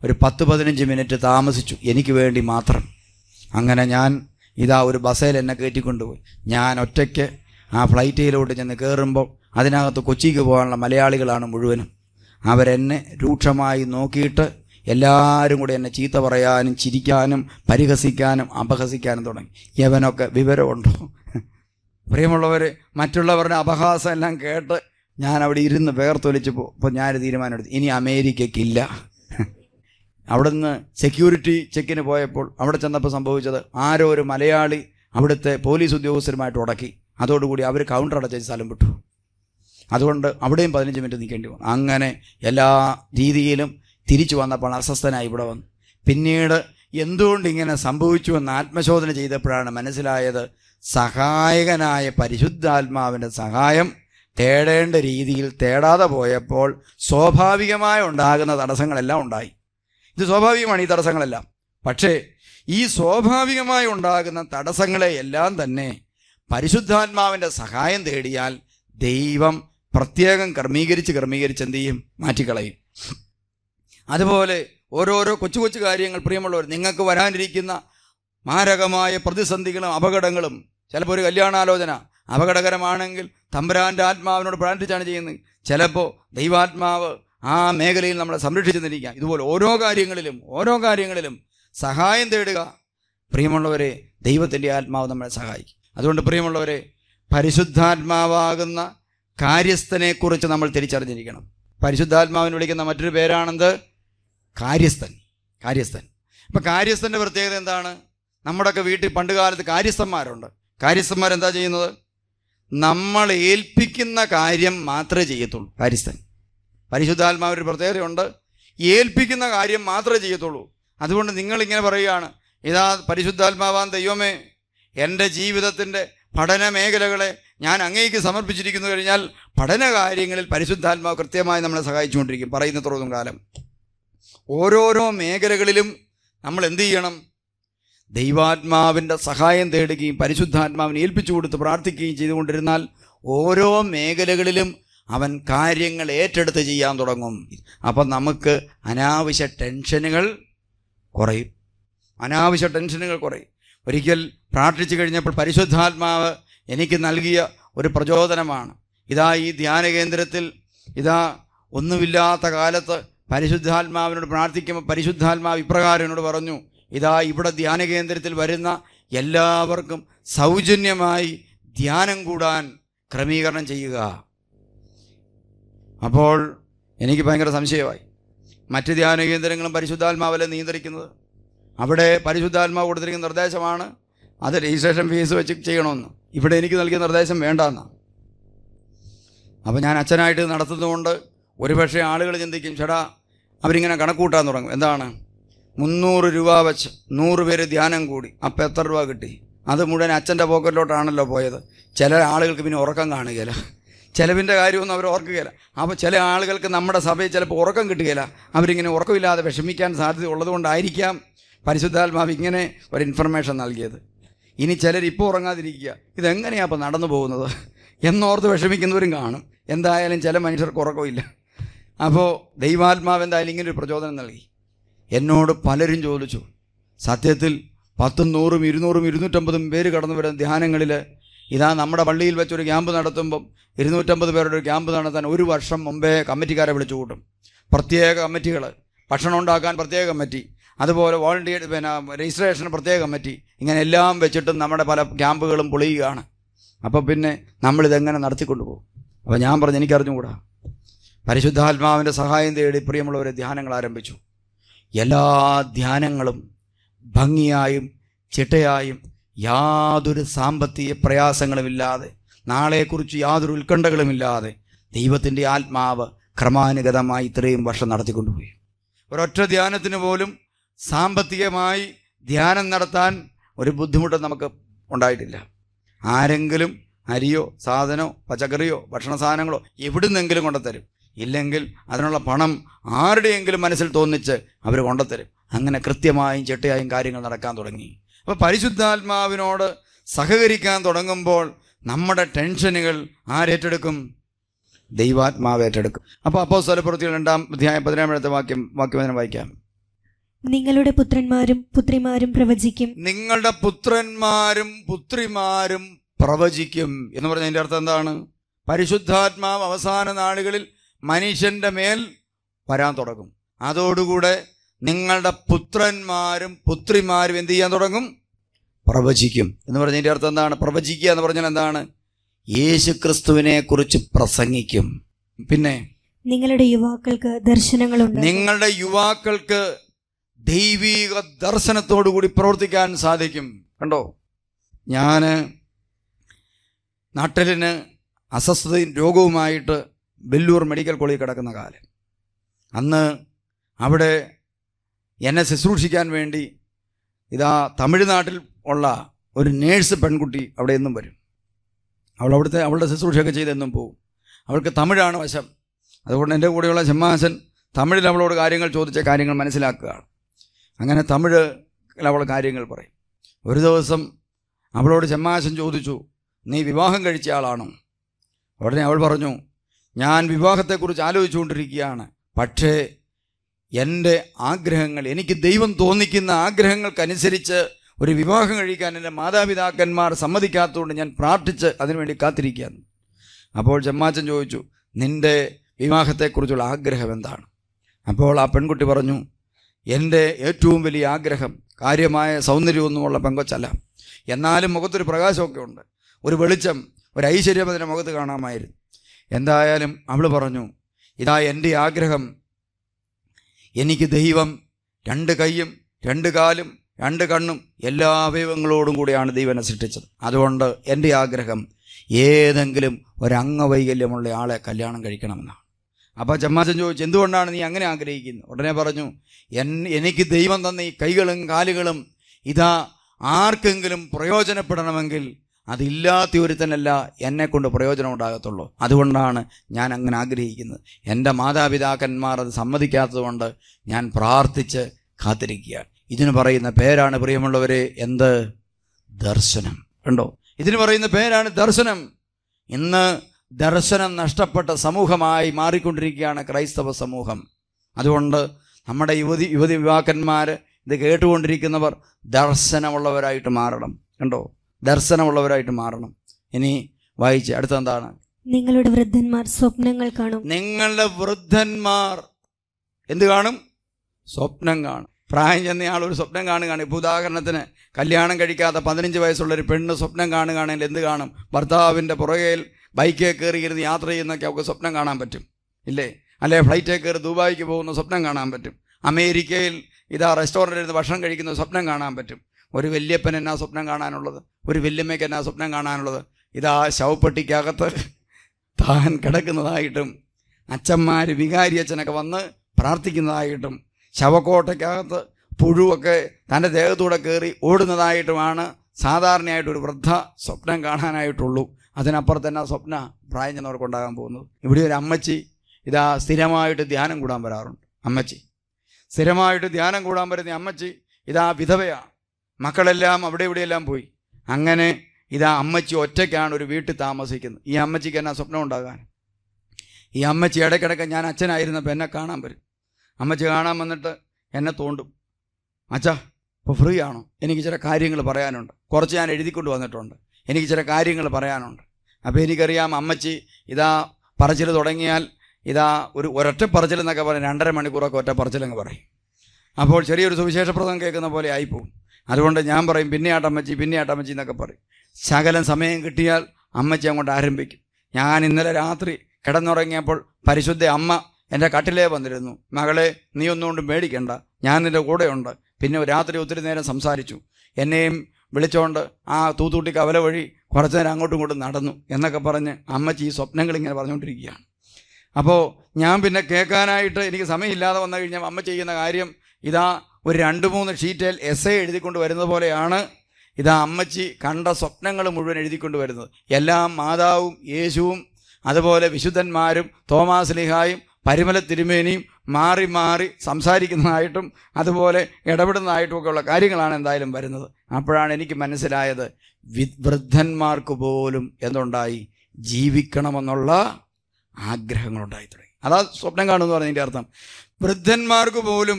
ഒരു പത്ത് പതിനഞ്ച് മിനിറ്റ് താമസിച്ചു എനിക്ക് വേണ്ടി മാത്രം അങ്ങനെ ഞാൻ ഇതാ ഒരു ബസ്സേൽ എന്നെ കയറ്റിക്കൊണ്ടുപോയി ഞാൻ ഒറ്റയ്ക്ക് ആ ഫ്ലൈറ്റിലോട്ട് ചെന്ന് കയറുമ്പോൾ അതിനകത്ത് കൊച്ചിക്ക് പോകാനുള്ള മലയാളികളാണ് മുഴുവനും അവരെന്നെ രൂക്ഷമായി നോക്കിയിട്ട് എല്ലാവരും കൂടി എന്നെ ചീത്ത പറയാനും ചിരിക്കാനും പരിഹസിക്കാനും അപഹസിക്കാനും തുടങ്ങി യവനൊക്കെ വിവരമുണ്ടോ പ്രിയമുള്ളവർ മറ്റുള്ളവരുടെ അപഹാസം എല്ലാം കേട്ട് ഞാൻ അവിടെ ഇരുന്ന് വേർത്തൊലിച്ച് പോകും അപ്പോൾ ഞാനൊരു തീരുമാനമെടുത്തു ഇനി അമേരിക്കയ്ക്കില്ല നിന്ന് സെക്യൂരിറ്റി ചെക്കിന് പോയപ്പോൾ അവിടെ ചെന്നപ്പോൾ സംഭവിച്ചത് ആരോ ഒരു മലയാളി അവിടുത്തെ പോലീസ് ഉദ്യോഗസ്ഥരുമായിട്ട് ഉടക്കി അതോടുകൂടി അവർ കൗണ്ടർ അടച്ച സ്ഥലം വിട്ടു അതുകൊണ്ട് അവിടെയും പതിനഞ്ച് മിനിറ്റ് നിൽക്കേണ്ടി വന്നു അങ്ങനെ എല്ലാ രീതിയിലും തിരിച്ചു വന്നപ്പോൾ അസ്വസ്ഥനായി ഇവിടെ വന്നു പിന്നീട് എന്തുകൊണ്ട് ഇങ്ങനെ സംഭവിച്ചു എന്ന് ആത്മശോധന ചെയ്തപ്പോഴാണ് മനസ്സിലായത് സഹായകനായ പരിശുദ്ധാത്മാവിൻ്റെ സഹായം തേടേണ്ട രീതിയിൽ തേടാതെ പോയപ്പോൾ സ്വാഭാവികമായി ഉണ്ടാകുന്ന തടസ്സങ്ങളെല്ലാം ഉണ്ടായി ഇത് സ്വാഭാവികമാണ് ഈ തടസ്സങ്ങളെല്ലാം പക്ഷേ ഈ സ്വാഭാവികമായി ഉണ്ടാകുന്ന തടസ്സങ്ങളെയെല്ലാം തന്നെ പരിശുദ്ധാത്മാവിൻ്റെ സഹായം തേടിയാൽ ദൈവം പ്രത്യേകം ക്രമീകരിച്ച് ക്രമീകരിച്ച് എന്ത് ചെയ്യും മാറ്റിക്കളയും അതുപോലെ ഓരോരോ കൊച്ചു കൊച്ചു കാര്യങ്ങൾ പ്രിയമുള്ളവർ നിങ്ങൾക്ക് വരാനിരിക്കുന്ന മാരകമായ പ്രതിസന്ധികളും അപകടങ്ങളും ചിലപ്പോൾ ഒരു കല്യാണാലോചന അപകടകരമാണെങ്കിൽ തമ്പുരാൻ്റെ ആത്മാവിനോട് പ്രാർത്ഥിച്ചാണ് ചെയ്യുന്നത് ചിലപ്പോൾ ദൈവാത്മാവ് ആ മേഖലയിൽ നമ്മളെ സംരക്ഷിച്ചു തന്നിരിക്കുക ഇതുപോലെ ഓരോ കാര്യങ്ങളിലും ഓരോ കാര്യങ്ങളിലും സഹായം തേടുക പ്രിയമുള്ളവരെ ദൈവത്തിൻ്റെ ആത്മാവ് നമ്മളെ സഹായിക്കും അതുകൊണ്ട് പ്രിയമുള്ളവരെ പരിശുദ്ധാത്മാവാകുന്ന കാര്യസ്ഥനെക്കുറിച്ച് നമ്മൾ തിരിച്ചറിഞ്ഞിരിക്കണം പരിശുദ്ധാത്മാവിന് വിളിക്കുന്ന മറ്റൊരു പേരാണെന്ത് കാര്യസ്ഥൻ കാര്യസ്ഥൻ ഇപ്പം കാര്യസ്ഥൻ്റെ പ്രത്യേകത എന്താണ് നമ്മുടെയൊക്കെ വീട്ടിൽ പണ്ട് കാലത്ത് കാര്യസ്ഥന്മാരുണ്ട് കാര്യസ്ഥന്മാരെന്താ ചെയ്യുന്നത് നമ്മൾ ഏൽപ്പിക്കുന്ന കാര്യം മാത്രമേ ചെയ്യത്തുള്ളൂ കാര്യസ്ഥൻ ഒരു പ്രത്യേകതയുണ്ട് ഏൽപ്പിക്കുന്ന കാര്യം മാത്രമേ ചെയ്യത്തുള്ളൂ അതുകൊണ്ട് നിങ്ങളിങ്ങനെ പറയുകയാണ് ഇതാ പരിശുദ്ധാത്മാവാൻ ദൈവമേ എൻ്റെ ജീവിതത്തിൻ്റെ പഠന മേഖലകളെ ഞാൻ അങ്ങേക്ക് സമർപ്പിച്ചിരിക്കുന്നു കഴിഞ്ഞാൽ പഠന കാര്യങ്ങളിൽ പരിശുദ്ധാത്മാവ് കൃത്യമായി നമ്മളെ സഹായിച്ചുകൊണ്ടിരിക്കും പറയുന്നത്രോന്നും കാലം ഓരോരോ മേഖലകളിലും നമ്മൾ എന്തു ചെയ്യണം ദൈവാത്മാവിൻ്റെ സഹായം തേടുകയും പരിശുദ്ധാത്മാവിനെ ഏൽപ്പിച്ചു കൊടുത്ത് പ്രാർത്ഥിക്കുകയും ചെയ്തുകൊണ്ടിരുന്നാൽ ഓരോ മേഖലകളിലും അവൻ കാര്യങ്ങൾ ഏറ്റെടുത്ത് ചെയ്യാൻ തുടങ്ങും അപ്പം നമുക്ക് അനാവശ്യ ടെൻഷനുകൾ കുറയും അനാവശ്യ ടെൻഷനുകൾ കുറയും ഒരിക്കൽ പ്രാർത്ഥിച്ചു കഴിഞ്ഞപ്പോൾ പരിശുദ്ധാത്മാവ് എനിക്ക് നൽകിയ ഒരു പ്രചോദനമാണ് ഇതാ ഈ ധ്യാന കേന്ദ്രത്തിൽ ഇതാ ഒന്നുമില്ലാത്ത കാലത്ത് പരിശുദ്ധാത്മാവിനോട് പ്രാർത്ഥിക്കുമ്പോൾ പരിശുദ്ധാത്മാവ് ഇപ്രകാരം എന്നോട് പറഞ്ഞു ഇതാ ഇവിടെ ധ്യാന കേന്ദ്രത്തിൽ വരുന്ന എല്ലാവർക്കും സൗജന്യമായി ധ്യാനം കൂടാൻ ക്രമീകരണം ചെയ്യുക അപ്പോൾ എനിക്ക് ഭയങ്കര സംശയമായി മറ്റ് ധ്യാന കേന്ദ്രങ്ങളും പരിശുദ്ധാത്മാവല്ലേ നിയന്ത്രിക്കുന്നത് അവിടെ പരിശുദ്ധാത്മാവ് കൊടുത്തിരിക്കുന്ന നിർദ്ദേശമാണ് അത് രജിസ്ട്രേഷൻ ഫീസ് വെച്ച് ചെയ്യണമെന്ന് ഇവിടെ എനിക്ക് നൽകിയ നിർദ്ദേശം വേണ്ടെന്ന് അപ്പോൾ ഞാൻ അച്ഛനായിട്ട് നടത്തുന്നതുകൊണ്ട് ഒരുപക്ഷെ ആളുകൾ ചിന്തിക്കും ചേടാ അവരിങ്ങനെ കണക്കൂട്ടാൻ തുടങ്ങും എന്താണ് മുന്നൂറ് രൂപ വെച്ച് നൂറ് പേര് ധ്യാനം കൂടി അപ്പം എത്ര രൂപ കിട്ടി അത് മുഴുവൻ അച്ഛൻ്റെ പോക്കറ്റിലോട്ടാണല്ലോ പോയത് ചില ആളുകൾക്ക് പിന്നെ ഉറക്കം കാണുകയില്ല ചിലവിൻ്റെ കാര്യമൊന്നും അവർ ഓർക്കുകയില്ല അപ്പോൾ ചില ആളുകൾക്ക് നമ്മുടെ സഭയിൽ ചിലപ്പോൾ ഉറക്കം കിട്ടുകയില്ല അവരിങ്ങനെ ഉറക്കമില്ലാതെ വിഷമിക്കാൻ സാധ്യത ഉള്ളതുകൊണ്ടായിരിക്കാം പരിശുദ്ധാത്മാവ് ഇങ്ങനെ ഒരു ഇൻഫർമേഷൻ നൽകിയത് ഇനി ചിലർ ഇപ്പോൾ ഉറങ്ങാതിരിക്കുക ഇതെങ്ങനെയാണ് അപ്പോൾ നടന്നു പോകുന്നത് എന്നോർത്ത് വിഷമിക്കുന്നവരും കാണും എന്തായാലും ചില മനുഷ്യർക്ക് ഉറക്കമില്ല അപ്പോൾ ദൈവാത്മാവ് എന്തായാലും ഇങ്ങനൊരു പ്രചോദനം നൽകി എന്നോട് പലരും ചോദിച്ചു സത്യത്തിൽ പത്തും നൂറും ഇരുന്നൂറും ഇരുന്നൂറ്റമ്പതും പേര് കടന്നു വരുന്ന ധ്യാനങ്ങളിൽ ഇതാ നമ്മുടെ പള്ളിയിൽ വെച്ചൊരു ക്യാമ്പ് നടത്തുമ്പം ഇരുന്നൂറ്റമ്പത് പേരുടെ ഒരു ക്യാമ്പ് നടത്താൻ ഒരു വർഷം മുമ്പേ കമ്മിറ്റിക്കാരെ വിളിച്ചു കൂട്ടും പ്രത്യേക കമ്മിറ്റികൾ ഭക്ഷണം ഉണ്ടാക്കാൻ പ്രത്യേക കമ്മിറ്റി അതുപോലെ വോളണ്ടിയർ പിന്നെ രജിസ്ട്രേഷൻ പ്രത്യേക കമ്മിറ്റി ഇങ്ങനെ എല്ലാം വെച്ചിട്ടും നമ്മുടെ പല ക്യാമ്പുകളും പൊളിയുകയാണ് അപ്പോൾ പിന്നെ നമ്മളിതെങ്ങനെ നടത്തിക്കൊണ്ടുപോകും അപ്പോൾ ഞാൻ പറഞ്ഞു എനിക്കറിഞ്ഞുകൂടാ പരിശുദ്ധാത്മാവിൻ്റെ സഹായം തേടി പ്രിയമുള്ളവരെ ധ്യാനങ്ങൾ ആരംഭിച്ചു എല്ലാ ധ്യാനങ്ങളും ഭംഗിയായും ചിട്ടയായും യാതൊരു സാമ്പത്തിക പ്രയാസങ്ങളുമില്ലാതെ നാളെക്കുറിച്ച് യാതൊരു ഉത്കണ്ഠകളുമില്ലാതെ ദൈവത്തിൻ്റെ ആത്മാവ് ക്രമാനുഗതമായി ഇത്രയും വർഷം നടത്തിക്കൊണ്ടുപോയി ഒരൊറ്റ ധ്യാനത്തിന് പോലും സാമ്പത്തികമായി ധ്യാനം നടത്താൻ ഒരു ബുദ്ധിമുട്ട് നമുക്ക് ഉണ്ടായിട്ടില്ല ആരെങ്കിലും അരിയോ സാധനോ പച്ചക്കറിയോ ഭക്ഷണ സാധനങ്ങളോ എവിടുന്നെങ്കിലും കൊണ്ടുത്തരും ഇല്ലെങ്കിൽ അതിനുള്ള പണം ആരുടെയെങ്കിലും മനസ്സിൽ തോന്നിച്ച് അവർ കൊണ്ടുത്തരും അങ്ങനെ കൃത്യമായും ചിട്ടയായും കാര്യങ്ങൾ നടക്കാൻ തുടങ്ങി അപ്പോൾ പരിശുദ്ധാത്മാവിനോട് സഹകരിക്കാൻ തുടങ്ങുമ്പോൾ നമ്മുടെ ടെൻഷനുകൾ ആരേറ്റെടുക്കും ദൈവാത്മാവ് ഏറ്റെടുക്കും അപ്പോൾ അപ്പോൾ സ്വലപ്രവൃത്തികൾ രണ്ടാം അധ്യായം പതിനേഴത്തെ വാക്യം വാക്യം വായിക്കാം നിങ്ങളുടെ പുത്രന്മാരും പുത്രിമാരും പ്രവചിക്കും നിങ്ങളുടെ പുത്രന്മാരും പുത്രിമാരും പ്രവചിക്കും എന്ന് പറഞ്ഞതിൻ്റെ അർത്ഥം എന്താണ് പരിശുദ്ധാത്മാവ് അവസാന നാളുകളിൽ മനുഷ്യൻ്റെ മേൽ വരാൻ തുടങ്ങും അതോടുകൂടെ നിങ്ങളുടെ പുത്രന്മാരും പുത്രിമാരും എന്ത് ചെയ്യാൻ തുടങ്ങും പ്രവചിക്കും എന്ന് പറഞ്ഞതിൻ്റെ അർത്ഥം എന്താണ് പ്രവചിക്കുക എന്ന് പറഞ്ഞാൽ എന്താണ് യേശു ക്രിസ്തുവിനെ കുറിച്ച് പ്രസംഗിക്കും പിന്നെ നിങ്ങളുടെ യുവാക്കൾക്ക് ദർശനങ്ങളുണ്ട് നിങ്ങളുടെ യുവാക്കൾക്ക് ദൈവീക ദർശനത്തോടുകൂടി പ്രവർത്തിക്കാൻ സാധിക്കും കണ്ടോ ഞാൻ നാട്ടിലിന് അസ്വസ്ഥതയും രോഗവുമായിട്ട് വെല്ലൂർ മെഡിക്കൽ കോളേജിൽ കിടക്കുന്ന കാലം അന്ന് അവിടെ എന്നെ ശുശ്രൂഷിക്കാൻ വേണ്ടി ഇതാ തമിഴ്നാട്ടിൽ ഉള്ള ഒരു നേഴ്സ് പെൺകുട്ടി അവിടെ എന്നും വരും അവൾ അവിടുത്തെ അവളുടെ ശുശ്രൂഷയൊക്കെ ചെയ്തെന്നും പോവും അവൾക്ക് തമിഴാണ് വശം അതുകൊണ്ട് എൻ്റെ കൂടെയുള്ള ചെമ്മാസൻ തമിഴിൽ അവളോട് കാര്യങ്ങൾ ചോദിച്ച കാര്യങ്ങൾ മനസ്സിലാക്കുകയാണ് അങ്ങനെ തമിഴിൽ അവൾ കാര്യങ്ങൾ പറയും ഒരു ദിവസം അവളോട് ചെമ്മാസൻ ചോദിച്ചു നീ വിവാഹം കഴിച്ച ആളാണോ ഉടനെ അവൾ പറഞ്ഞു ഞാൻ വിവാഹത്തെക്കുറിച്ച് ആലോചിച്ചുകൊണ്ടിരിക്കുകയാണ് പക്ഷേ എൻ്റെ ആഗ്രഹങ്ങൾ എനിക്ക് ദൈവം തോന്നിക്കുന്ന ആഗ്രഹങ്ങൾക്കനുസരിച്ച് ഒരു വിവാഹം കഴിക്കാൻ എൻ്റെ മാതാപിതാക്കന്മാർ സമ്മതിക്കാത്തതുകൊണ്ട് ഞാൻ പ്രാർത്ഥിച്ച് അതിനുവേണ്ടി കാത്തിരിക്കുകയാണ് അപ്പോൾ ചെമ്മാച്ചൻ ചോദിച്ചു നിൻ്റെ വിവാഹത്തെക്കുറിച്ചുള്ള ആഗ്രഹം എന്താണ് അപ്പോൾ ആ പെൺകുട്ടി പറഞ്ഞു എൻ്റെ ഏറ്റവും വലിയ ആഗ്രഹം കാര്യമായ സൗന്ദര്യമൊന്നുമുള്ള പെങ്കൊച്ചല്ല എന്നാലും മുഖത്തൊരു പ്രകാശമൊക്കെ ഉണ്ട് ഒരു വെളിച്ചം ഒരു ഐശ്വര്യം അതിൻ്റെ മുഖത്ത് കാണാമായിരുന്നു എന്തായാലും അവൾ പറഞ്ഞു ഇതാ എൻ്റെ ആഗ്രഹം എനിക്ക് ദൈവം രണ്ട് കൈയും രണ്ട് കാലും രണ്ട് കണ്ണും എല്ലാ അവയവങ്ങളോടും കൂടിയാണ് ദൈവനെ സൃഷ്ടിച്ചത് അതുകൊണ്ട് എൻ്റെ ആഗ്രഹം ഏതെങ്കിലും ഒരു ആളെ കല്യാണം കഴിക്കണമെന്നാണ് അപ്പോൾ ചമ്മാച്ചൻ ചോദിച്ചു എന്തുകൊണ്ടാണ് നീ അങ്ങനെ ആഗ്രഹിക്കുന്നത് ഉടനെ പറഞ്ഞു എൻ എനിക്ക് ദൈവം തന്ന ഈ കൈകളും കാലുകളും ഇതാ ആർക്കെങ്കിലും പ്രയോജനപ്പെടണമെങ്കിൽ അതില്ലാത്ത ഒരുത്തനല്ല എന്നെ കൊണ്ട് പ്രയോജനം ഉണ്ടാകത്തുള്ളൂ അതുകൊണ്ടാണ് ഞാൻ അങ്ങനെ ആഗ്രഹിക്കുന്നത് എൻ്റെ മാതാപിതാക്കന്മാർ അത് സമ്മതിക്കാത്തതുകൊണ്ട് ഞാൻ പ്രാർത്ഥിച്ച് കാത്തിരിക്കുകയാണ് ഇതിന് പറയുന്ന പേരാണ് പ്രിയമുള്ളവരെ എന്ത് ദർശനം കണ്ടോ ഇതിന് പറയുന്ന പേരാണ് ദർശനം ഇന്ന് ദർശനം നഷ്ടപ്പെട്ട സമൂഹമായി മാറിക്കൊണ്ടിരിക്കുകയാണ് ക്രൈസ്തവ സമൂഹം അതുകൊണ്ട് നമ്മുടെ യുവതി യുവതി യുവാക്കന്മാർ ഇത് കേട്ടുകൊണ്ടിരിക്കുന്നവർ ദർശനമുള്ളവരായിട്ട് മാറണം കണ്ടോ ദർശനമുള്ളവരായിട്ട് മാറണം ഇനി വായിച്ച് അടുത്തെന്താണ് നിങ്ങളുടെ വൃദ്ധന്മാർ സ്വപ്നങ്ങൾ കാണും നിങ്ങളുടെ വൃദ്ധന്മാർ എന്ത് കാണും സ്വപ്നം കാണും പ്രായം ചെന്നയാൾ ഒരു സ്വപ്നം കാണുകയാണ് ഇപ്പോൾ ഉദാഹരണത്തിന് കല്യാണം കഴിക്കാത്ത പതിനഞ്ച് വയസ്സുള്ളൊരു പെണ്ണ് സ്വപ്നം കാണുകയാണെങ്കിൽ എന്ത് കാണും ഭർത്താവിൻ്റെ പുറകെ ബൈക്കിൽ ഇരുന്ന് യാത്ര ചെയ്യുന്നൊക്കെ അവൾക്ക് സ്വപ്നം കാണാൻ പറ്റും ഇല്ലേ അല്ലെ ഫ്ലൈറ്റിൽ കയറി ദുബായിക്ക് പോകുന്ന സ്വപ്നം കാണാൻ പറ്റും അമേരിക്കയിൽ ഇതാ റെസ്റ്റോറൻറ്റിൽ ഇരുന്ന് ഭക്ഷണം കഴിക്കുന്ന സ്വപ്നം കാണാൻ പറ്റും ഒരു വല്യപ്പൻ എന്നാ സ്വപ്നം കാണാനുള്ളത് ഒരു വല്യമ്മയ്ക്ക് എന്നാ സ്വപ്നം കാണാനുള്ളത് ഇതാ ശവപ്പെട്ടിക്കകത്ത് താൻ കിടക്കുന്നതായിട്ടും അച്ഛന്മാർ വികാരി അച്ഛനൊക്കെ വന്ന് പ്രാർത്ഥിക്കുന്നതായിട്ടും ശവക്കോട്ടയ്ക്കകത്ത് പുഴുവൊക്കെ തൻ്റെ ദേഹത്തൂടെ കയറി ഓടുന്നതായിട്ടുമാണ് സാധാരണയായിട്ട് ഒരു വൃദ്ധ സ്വപ്നം കാണാനായിട്ടുള്ളൂ അതിനപ്പുറം തന്നെ സ്വപ്ന പ്രായം ചെന്നവർക്കുണ്ടാകാൻ പോകുന്നത് ഇവിടെ ഒരു അമ്മച്ചി ഇതാ സ്ഥിരമായിട്ട് ധ്യാനം കൂടാൻ വരാറുണ്ട് അമ്മച്ചി സ്ഥിരമായിട്ട് ധ്യാനം കൂടാൻ വരുന്ന അമ്മച്ചി ഇതാ വിധവയാണ് മക്കളെല്ലാം അവിടെ ഇവിടെയെല്ലാം പോയി അങ്ങനെ ഇതാ അമ്മച്ചി ഒറ്റയ്ക്കാണ് ഒരു വീട്ടിൽ താമസിക്കുന്നത് ഈ അമ്മച്ചിക്ക് എന്നാ സ്വപ്നം ഉണ്ടാകാൻ ഈ അമ്മച്ചി ഇടയ്ക്കിടയ്ക്ക് ഞാൻ അച്ഛനായിരുന്നപ്പോൾ എന്നെ കാണാൻ വരും അമ്മച്ചി കാണാൻ വന്നിട്ട് എന്നെ തോണ്ടും അച്ഛാ ഇപ്പോൾ ഫ്രീ ആണോ എനിക്ക് ചില കാര്യങ്ങൾ പറയാനുണ്ട് കുറച്ച് ഞാൻ എഴുതിക്കൊണ്ട് വന്നിട്ടുണ്ട് എനിക്ക് ചില കാര്യങ്ങൾ പറയാനുണ്ട് അപ്പോൾ എനിക്കറിയാം അമ്മച്ചി ഇതാ പറച്ചിൽ തുടങ്ങിയാൽ ഇതാ ഒരു ഒരൊറ്റ പറച്ചിൽ എന്നൊക്കെ പറയും രണ്ടര മണിക്കൂറൊക്കെ ഒറ്റ പറച്ചിലെന്ന് പറയും അപ്പോൾ ചെറിയൊരു സുവിശേഷപ്രദം കേൾക്കുന്ന പോലെ ആയിപ്പോവും അതുകൊണ്ട് ഞാൻ പറയും പിന്നെ ആട്ടമ്മച്ചി പിന്നെ ആട്ടമ്മച്ചി എന്നൊക്കെ പറയും ശകലം സമയം കിട്ടിയാൽ അമ്മച്ചി അങ്ങോട്ട് ആരംഭിക്കും ഞാൻ ഇന്നലെ രാത്രി കിടന്നുറങ്ങിയപ്പോൾ പരിശുദ്ധ അമ്മ എൻ്റെ കട്ടിലേ വന്നിരുന്നു മകളെ നീ ഒന്നുകൊണ്ട് മേടിക്കണ്ട ഞാൻ നിൻ്റെ കൂടെയുണ്ട് പിന്നെ രാത്രി ഒത്തിരി നേരം സംസാരിച്ചു എന്നെയും വിളിച്ചോണ്ട് ആ തൂത്തൂട്ടി കവല വഴി കുറച്ച് നേരം അങ്ങോട്ടും ഇങ്ങോട്ടും നടന്നു എന്നൊക്കെ പറഞ്ഞ് അമ്മച്ചി ഈ സ്വപ്നങ്ങൾ ഇങ്ങനെ പറഞ്ഞുകൊണ്ടിരിക്കുകയാണ് അപ്പോൾ ഞാൻ പിന്നെ കേൾക്കാനായിട്ട് എനിക്ക് സമയമില്ലാതെ വന്നു കഴിഞ്ഞാൽ അമ്മ ചെയ്യുന്ന കാര്യം ഇതാ ഒരു രണ്ട് മൂന്ന് ഷീറ്റിൽ എസ് എ എഴുതിക്കൊണ്ട് വരുന്നത് പോലെയാണ് ഇതാ അമ്മച്ചി കണ്ട സ്വപ്നങ്ങൾ മുഴുവൻ എഴുതിക്കൊണ്ട് വരുന്നത് എല്ലാം മാതാവും യേശുവും അതുപോലെ വിശുദ്ധന്മാരും തോമാസ് ലിഹായും പരിമല തിരുമേനിയും മാറി മാറി സംസാരിക്കുന്നതായിട്ടും അതുപോലെ ഉള്ള കാര്യങ്ങളാണ് എന്തായാലും വരുന്നത് അപ്പോഴാണ് എനിക്ക് മനസ്സിലായത് വൃദ്ധന്മാർക്ക് പോലും എന്തുണ്ടായി ജീവിക്കണമെന്നുള്ള ആഗ്രഹങ്ങളുണ്ടായി തുടങ്ങി അതാ സ്വപ്നം കാണുമെന്ന് പറഞ്ഞതിൻ്റെ അർത്ഥം വൃദ്ധന്മാർക്ക് പോലും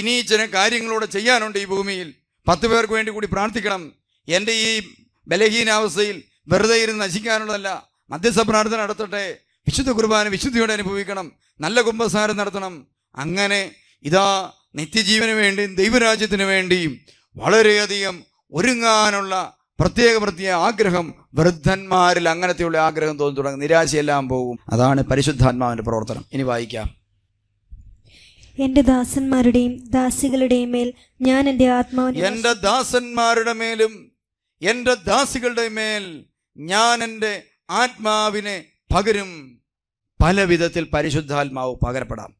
ഇനി ചില കാര്യങ്ങളൂടെ ചെയ്യാനുണ്ട് ഈ ഭൂമിയിൽ പത്ത് പേർക്ക് വേണ്ടി കൂടി പ്രാർത്ഥിക്കണം എൻ്റെ ഈ ബലഹീനാവസ്ഥയിൽ വെറുതെ ഇരുന്ന് നശിക്കാനുള്ളതല്ല മധ്യസ്ഥ പ്രാർത്ഥന നടത്തട്ടെ വിശുദ്ധ കുർബാന വിശുദ്ധിയോടെ അനുഭവിക്കണം നല്ല കുംഭസാരം നടത്തണം അങ്ങനെ ഇതാ നിത്യജീവന് വേണ്ടിയും ദൈവരാജ്യത്തിന് വേണ്ടിയും വളരെയധികം ഒരുങ്ങാനുള്ള പ്രത്യേക പ്രത്യേക ആഗ്രഹം വൃദ്ധന്മാരിൽ അങ്ങനത്തെയുള്ള ആഗ്രഹം തോന്നി തുടങ്ങും നിരാശയെല്ലാം പോകും അതാണ് പരിശുദ്ധാത്മാവിൻ്റെ പ്രവർത്തനം ഇനി വായിക്കാം എന്റെ ദാസന്മാരുടെയും ദാസികളുടെയും മേൽ ഞാൻ എൻ്റെ ആത്മാവിനെ എൻ്റെ ദാസന്മാരുടെ മേലും എൻ്റെ ദാസികളുടെ മേൽ ഞാൻ എന്റെ ആത്മാവിനെ പകരും പല വിധത്തിൽ പരിശുദ്ധാത്മാവ് പകരപ്പെടാം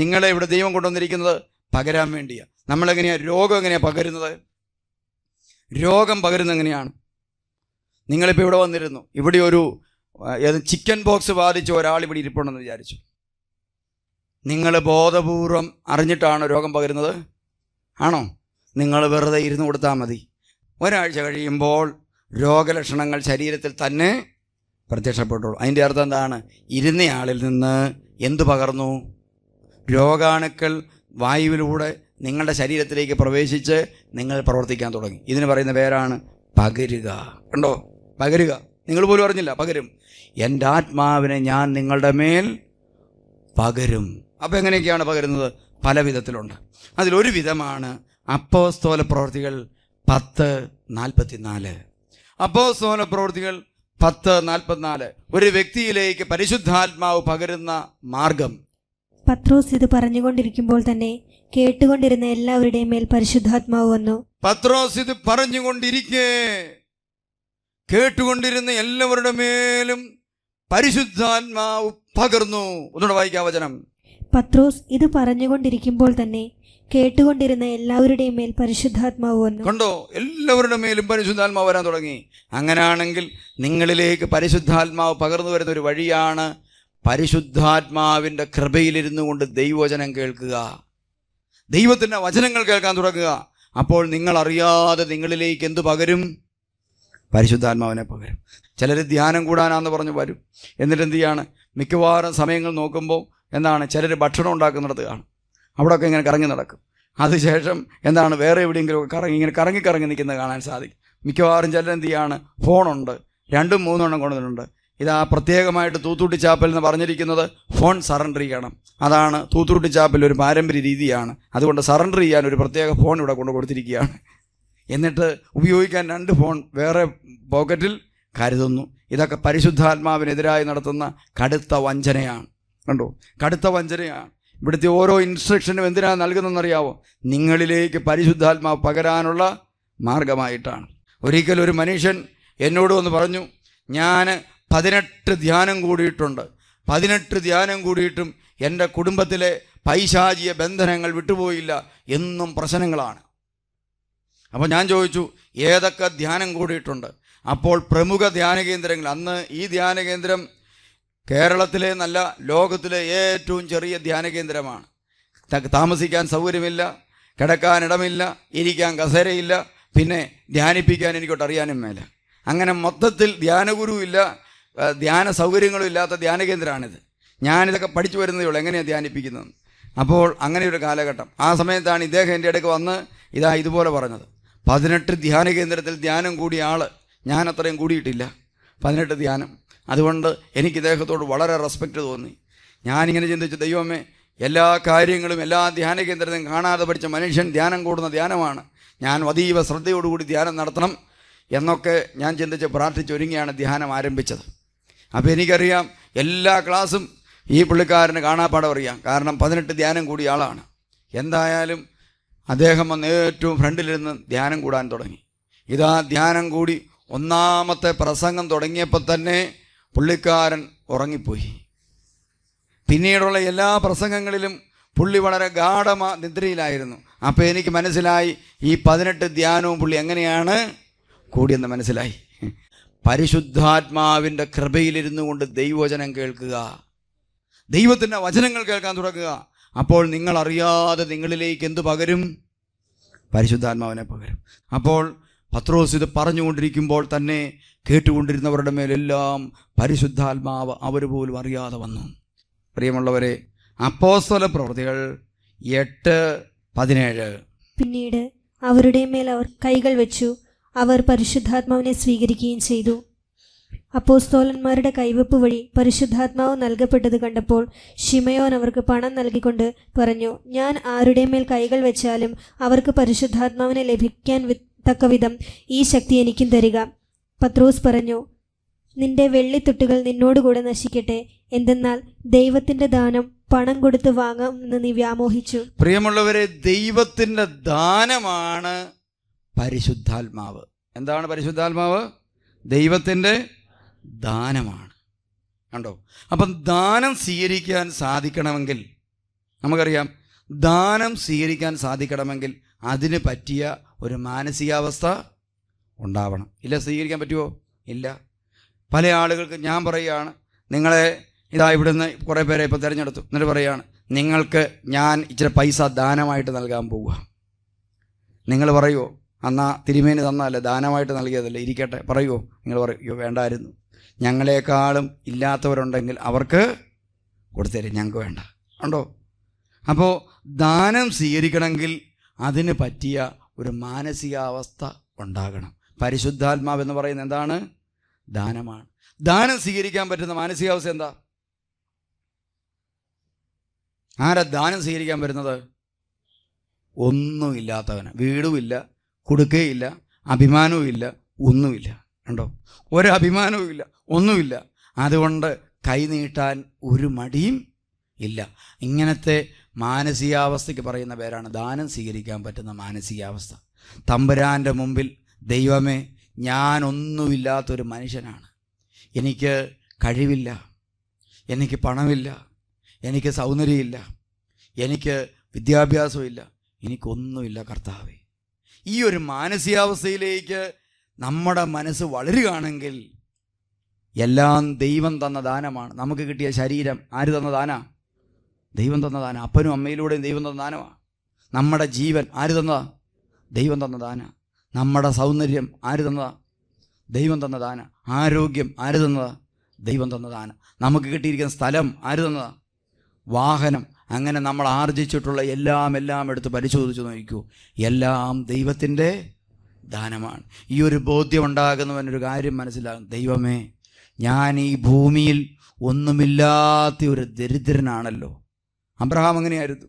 നിങ്ങളെ ഇവിടെ ദൈവം കൊണ്ടുവന്നിരിക്കുന്നത് പകരാൻ വേണ്ടിയാണ് നമ്മളെങ്ങനെയാണ് രോഗം എങ്ങനെയാണ് പകരുന്നത് രോഗം പകരുന്നത് എങ്ങനെയാണ് നിങ്ങളിപ്പോൾ ഇവിടെ വന്നിരുന്നു ഇവിടെ ഒരു ചിക്കൻ ബോക്സ് ബാധിച്ച ഒരാൾ ഇവിടെ ഇരിപ്പുണ്ടെന്ന് വിചാരിച്ചു നിങ്ങൾ ബോധപൂർവം അറിഞ്ഞിട്ടാണ് രോഗം പകരുന്നത് ആണോ നിങ്ങൾ വെറുതെ ഇരുന്ന് കൊടുത്താൽ മതി ഒരാഴ്ച കഴിയുമ്പോൾ രോഗലക്ഷണങ്ങൾ ശരീരത്തിൽ തന്നെ പ്രത്യക്ഷപ്പെട്ടുള്ളൂ അതിൻ്റെ അർത്ഥം എന്താണ് ഇരുന്നയാളിൽ നിന്ന് എന്ത് പകർന്നു രോഗാണുക്കൾ വായുവിലൂടെ നിങ്ങളുടെ ശരീരത്തിലേക്ക് പ്രവേശിച്ച് നിങ്ങൾ പ്രവർത്തിക്കാൻ തുടങ്ങി ഇതിന് പറയുന്ന പേരാണ് പകരുക കണ്ടോ പകരുക നിങ്ങൾ പോലും അറിഞ്ഞില്ല പകരും എൻ്റെ ആത്മാവിനെ ഞാൻ നിങ്ങളുടെ മേൽ പകരും അപ്പോൾ എങ്ങനെയൊക്കെയാണ് പകരുന്നത് പല വിധത്തിലുണ്ട് അതിലൊരു വിധമാണ് അപ്പോസ്തോല പ്രവർത്തികൾ പത്ത് നാല് അപ്പോസ്തോല പ്രവർത്തികൾ പത്ത് നാൽപ്പത്തിനാല് ഒരു വ്യക്തിയിലേക്ക് പരിശുദ്ധാത്മാവ് പകരുന്ന മാർഗം പത്രോസ് ഇത് പറഞ്ഞുകൊണ്ടിരിക്കുമ്പോൾ തന്നെ കേട്ടുകൊണ്ടിരുന്ന എല്ലാവരുടെയും മേൽ പരിശുദ്ധാത്മാവ് വന്നു പത്രോസ് ഇത് പറഞ്ഞുകൊണ്ടിരിക്കേ കേട്ടുകൊണ്ടിരുന്ന എല്ലാവരുടെ മേലും പരിശുദ്ധാത്മാവ് പകർന്നു ഒന്നുകൂടെ വായിക്കാം വചനം പത്രോസ് ഇത് പറഞ്ഞുകൊണ്ടിരിക്കുമ്പോൾ തന്നെ കേട്ടുകൊണ്ടിരുന്ന എല്ലാവരുടെയും മേൽ പരിശുദ്ധാത്മാവ് വന്നു കണ്ടോ എല്ലാവരുടെ മേലും പരിശുദ്ധാത്മാവ് വരാൻ തുടങ്ങി അങ്ങനെയാണെങ്കിൽ നിങ്ങളിലേക്ക് പരിശുദ്ധാത്മാവ് പകർന്നു വരുന്ന ഒരു വഴിയാണ് പരിശുദ്ധാത്മാവിൻ്റെ കൃപയിലിരുന്നു കൊണ്ട് ദൈവവചനം കേൾക്കുക ദൈവത്തിൻ്റെ വചനങ്ങൾ കേൾക്കാൻ തുടങ്ങുക അപ്പോൾ നിങ്ങൾ അറിയാതെ നിങ്ങളിലേക്ക് എന്തു പകരും പരിശുദ്ധാത്മാവിനെ പകരും ചിലർ ധ്യാനം കൂടാനാന്ന് പറഞ്ഞു വരും എന്നിട്ട് എന്ത് ചെയ്യാണ് മിക്കവാറും സമയങ്ങൾ നോക്കുമ്പോൾ എന്താണ് ചിലർ ഭക്ഷണം ഉണ്ടാക്കുന്നിടത്ത് കാണും അവിടെയൊക്കെ ഇങ്ങനെ കറങ്ങി നടക്കും അതിനുശേഷം എന്താണ് വേറെ ഒക്കെ കറങ്ങി ഇങ്ങനെ കറങ്ങി കറങ്ങി നിൽക്കുന്നത് കാണാൻ സാധിക്കും മിക്കവാറും ചിലർ എന്ത് ചെയ്യാണ് ഫോണുണ്ട് രണ്ടും മൂന്നെണ്ണം കൊണ്ടുവന്നിട്ടുണ്ട് ഇതാ പ്രത്യേകമായിട്ട് തൂത്തുട്ടി ചാപ്പൽ എന്ന് പറഞ്ഞിരിക്കുന്നത് ഫോൺ സറണ്ടർ ചെയ്യണം അതാണ് തൂത്തുട്ടി ചാപ്പൽ ഒരു പാരമ്പര്യ രീതിയാണ് അതുകൊണ്ട് സറണ്ടർ ചെയ്യാൻ ഒരു പ്രത്യേക ഫോൺ ഇവിടെ കൊണ്ടു കൊടുത്തിരിക്കുകയാണ് എന്നിട്ട് ഉപയോഗിക്കാൻ രണ്ട് ഫോൺ വേറെ പോക്കറ്റിൽ കരുതുന്നു ഇതൊക്കെ പരിശുദ്ധാത്മാവിനെതിരായി നടത്തുന്ന കടുത്ത വഞ്ചനയാണ് കണ്ടോ കടുത്ത വഞ്ചനയാണ് ഇവിടുത്തെ ഓരോ ഇൻസ്ട്രക്ഷനും എന്തിനാ നൽകുന്നതെന്നറിയാവോ നിങ്ങളിലേക്ക് പരിശുദ്ധാത്മാവ് പകരാനുള്ള മാർഗമായിട്ടാണ് ഒരിക്കൽ ഒരു മനുഷ്യൻ എന്നോട് വന്ന് പറഞ്ഞു ഞാൻ പതിനെട്ട് ധ്യാനം കൂടിയിട്ടുണ്ട് പതിനെട്ട് ധ്യാനം കൂടിയിട്ടും എൻ്റെ കുടുംബത്തിലെ പൈശാചിയ ബന്ധനങ്ങൾ വിട്ടുപോയില്ല എന്നും പ്രശ്നങ്ങളാണ് അപ്പോൾ ഞാൻ ചോദിച്ചു ഏതൊക്കെ ധ്യാനം കൂടിയിട്ടുണ്ട് അപ്പോൾ പ്രമുഖ ധ്യാന കേന്ദ്രങ്ങൾ അന്ന് ഈ ധ്യാന കേന്ദ്രം കേരളത്തിലെ നല്ല ലോകത്തിലെ ഏറ്റവും ചെറിയ ധ്യാന കേന്ദ്രമാണ് താമസിക്കാൻ സൗകര്യമില്ല കിടക്കാൻ ഇടമില്ല ഇരിക്കാൻ കസേരയില്ല പിന്നെ ധ്യാനിപ്പിക്കാൻ എനിക്കോട്ട് അറിയാനും മേല അങ്ങനെ മൊത്തത്തിൽ ധ്യാനഗുരുവില്ല ധ്യാന സൗകര്യങ്ങളും ഇല്ലാത്ത ധ്യാന കേന്ദ്രമാണിത് ഞാനിതൊക്കെ പഠിച്ചു വരുന്നതേ ഉള്ളൂ എങ്ങനെയാണ് ധ്യാനിപ്പിക്കുന്നത് അപ്പോൾ അങ്ങനെ ഒരു കാലഘട്ടം ആ സമയത്താണ് ഇദ്ദേഹം എൻ്റെ അടുക്ക് വന്ന് ഇതാ ഇതുപോലെ പറഞ്ഞത് പതിനെട്ട് ധ്യാന കേന്ദ്രത്തിൽ ധ്യാനം കൂടിയ ആൾ ഞാൻ അത്രയും കൂടിയിട്ടില്ല പതിനെട്ട് ധ്യാനം അതുകൊണ്ട് എനിക്ക് ഇദ്ദേഹത്തോട് വളരെ റെസ്പെക്റ്റ് തോന്നി ഞാനിങ്ങനെ ചിന്തിച്ചു ദൈവമേ എല്ലാ കാര്യങ്ങളും എല്ലാ ധ്യാന കേന്ദ്രത്തിലും കാണാതെ പഠിച്ച മനുഷ്യൻ ധ്യാനം കൂടുന്ന ധ്യാനമാണ് ഞാൻ അതീവ ശ്രദ്ധയോടുകൂടി ധ്യാനം നടത്തണം എന്നൊക്കെ ഞാൻ ചിന്തിച്ച് പ്രാർത്ഥിച്ചൊരുങ്ങിയാണ് ധ്യാനം ആരംഭിച്ചത് അപ്പോൾ എനിക്കറിയാം എല്ലാ ക്ലാസ്സും ഈ പുള്ളിക്കാരന് കാണാപ്പാടം അറിയാം കാരണം പതിനെട്ട് ധ്യാനം കൂടിയ ആളാണ് എന്തായാലും അദ്ദേഹം വന്ന് ഏറ്റവും ഫ്രണ്ടിലിരുന്ന് ധ്യാനം കൂടാൻ തുടങ്ങി ഇതാ ധ്യാനം കൂടി ഒന്നാമത്തെ പ്രസംഗം തുടങ്ങിയപ്പോൾ തന്നെ പുള്ളിക്കാരൻ ഉറങ്ങിപ്പോയി പിന്നീടുള്ള എല്ലാ പ്രസംഗങ്ങളിലും പുള്ളി വളരെ ഗാഠമ നിദ്രയിലായിരുന്നു അപ്പോൾ എനിക്ക് മനസ്സിലായി ഈ പതിനെട്ട് ധ്യാനവും പുള്ളി എങ്ങനെയാണ് കൂടിയെന്ന് മനസ്സിലായി പരിശുദ്ധാത്മാവിൻ്റെ കൃപയിലിരുന്നു കൊണ്ട് ദൈവവചനം കേൾക്കുക ദൈവത്തിൻ്റെ വചനങ്ങൾ കേൾക്കാൻ തുടങ്ങുക അപ്പോൾ നിങ്ങൾ അറിയാതെ നിങ്ങളിലേക്ക് എന്തു പകരും പരിശുദ്ധാത്മാവിനെ പകരും അപ്പോൾ പത്രോസ് ഇത് പറഞ്ഞുകൊണ്ടിരിക്കുമ്പോൾ തന്നെ കേട്ടുകൊണ്ടിരുന്നവരുടെ മേലെല്ലാം പരിശുദ്ധാത്മാവ് അവർ പോലും അറിയാതെ വന്നു പ്രിയമുള്ളവരെ അപ്പോസ്തല പ്രവൃത്തികൾ എട്ട് പതിനേഴ് പിന്നീട് അവരുടെ മേൽ അവർ കൈകൾ വെച്ചു അവർ പരിശുദ്ധാത്മാവിനെ സ്വീകരിക്കുകയും ചെയ്തു അപ്പോസ്തോലന്മാരുടെ കൈവെപ്പ് വഴി പരിശുദ്ധാത്മാവ് നൽകപ്പെട്ടത് കണ്ടപ്പോൾ ഷിമയോൻ അവർക്ക് പണം നൽകിക്കൊണ്ട് പറഞ്ഞു ഞാൻ ആരുടെ മേൽ കൈകൾ വെച്ചാലും അവർക്ക് പരിശുദ്ധാത്മാവിനെ ലഭിക്കാൻ തക്കവിധം ഈ ശക്തി എനിക്കും തരിക പത്രോസ് പറഞ്ഞു നിന്റെ വെള്ളിത്തുട്ടുകൾ നിന്നോടുകൂടെ നശിക്കട്ടെ എന്തെന്നാൽ ദൈവത്തിന്റെ ദാനം പണം കൊടുത്ത് വാങ്ങാമെന്ന് നീ വ്യാമോഹിച്ചു പ്രിയമുള്ളവരെ ദൈവത്തിന്റെ ദാനമാണ് പരിശുദ്ധാത്മാവ് എന്താണ് പരിശുദ്ധാത്മാവ് ദൈവത്തിന്റെ ദാനമാണ് കണ്ടോ അപ്പം ദാനം സ്വീകരിക്കാൻ സാധിക്കണമെങ്കിൽ നമുക്കറിയാം ദാനം സ്വീകരിക്കാൻ സാധിക്കണമെങ്കിൽ അതിന് പറ്റിയ ഒരു മാനസികാവസ്ഥ ഉണ്ടാവണം ഇല്ല സ്വീകരിക്കാൻ പറ്റുമോ ഇല്ല പല ആളുകൾക്ക് ഞാൻ പറയുകയാണ് നിങ്ങളെ ഇതാ ഇവിടുന്ന് കുറേ പേരെ ഇപ്പോൾ തിരഞ്ഞെടുത്തു എന്നിട്ട് പറയുകയാണ് നിങ്ങൾക്ക് ഞാൻ ഇച്ചിരി പൈസ ദാനമായിട്ട് നൽകാൻ പോവുക നിങ്ങൾ പറയുമോ അന്നാ തിരുമേന് തന്നതല്ലേ ദാനമായിട്ട് നൽകിയതല്ലേ ഇരിക്കട്ടെ പറയുമോ നിങ്ങൾ പറയോ വേണ്ടായിരുന്നു ഞങ്ങളെക്കാളും ഇല്ലാത്തവരുണ്ടെങ്കിൽ അവർക്ക് കൊടുത്തരും ഞങ്ങൾക്ക് വേണ്ട ഉണ്ടോ അപ്പോൾ ദാനം സ്വീകരിക്കണമെങ്കിൽ അതിന് പറ്റിയ ഒരു മാനസികാവസ്ഥ ഉണ്ടാകണം പരിശുദ്ധാത്മാവ് എന്ന് പറയുന്നത് എന്താണ് ദാനമാണ് ദാനം സ്വീകരിക്കാൻ പറ്റുന്ന മാനസികാവസ്ഥ എന്താ ആരാ ദാനം സ്വീകരിക്കാൻ പറ്റുന്നത് ഒന്നുമില്ലാത്തവന് വീടുമില്ല കൊടുക്കുകയില്ല അഭിമാനവുമില്ല ഒന്നുമില്ല ഉണ്ടോ ഒരഭിമാനവുമില്ല ഒന്നുമില്ല അതുകൊണ്ട് കൈനീട്ടാൻ ഒരു മടിയും ഇല്ല ഇങ്ങനത്തെ മാനസികാവസ്ഥയ്ക്ക് പറയുന്ന പേരാണ് ദാനം സ്വീകരിക്കാൻ പറ്റുന്ന മാനസികാവസ്ഥ തമ്പുരാൻ്റെ മുമ്പിൽ ദൈവമേ ഞാനൊന്നുമില്ലാത്തൊരു മനുഷ്യനാണ് എനിക്ക് കഴിവില്ല എനിക്ക് പണമില്ല എനിക്ക് സൗന്ദര്യമില്ല എനിക്ക് വിദ്യാഭ്യാസമില്ല എനിക്കൊന്നുമില്ല കർത്താവേ ഈ ഒരു മാനസികാവസ്ഥയിലേക്ക് നമ്മുടെ മനസ്സ് വളരുകയാണെങ്കിൽ എല്ലാം ദൈവം തന്ന ദാനമാണ് നമുക്ക് കിട്ടിയ ശരീരം ആര് തന്ന ദാന ദൈവം തന്ന ദാന അപ്പനും അമ്മയിലൂടെയും ദൈവം തന്ന ദാനമാണ് നമ്മുടെ ജീവൻ ആര് തന്ന ദൈവം തന്ന ദാനമാണ് നമ്മുടെ സൗന്ദര്യം ആര് തന്നതാ ദൈവം തന്ന ആരോഗ്യം ആര് തന്നതാ ദൈവം തന്ന നമുക്ക് കിട്ടിയിരിക്കുന്ന സ്ഥലം ആര് തന്നതാ വാഹനം അങ്ങനെ നമ്മൾ ആർജിച്ചിട്ടുള്ള എല്ലാം എല്ലാം എടുത്ത് പരിശോധിച്ച് നോക്കൂ എല്ലാം ദൈവത്തിൻ്റെ ദാനമാണ് ഈ ഒരു ബോധ്യം ഉണ്ടാകുന്നവനൊരു കാര്യം മനസ്സിലാകും ദൈവമേ ഞാൻ ഈ ഭൂമിയിൽ ഒന്നുമില്ലാത്ത ഒരു ദരിദ്രനാണല്ലോ അബ്രഹാം അങ്ങനെയായിരുന്നു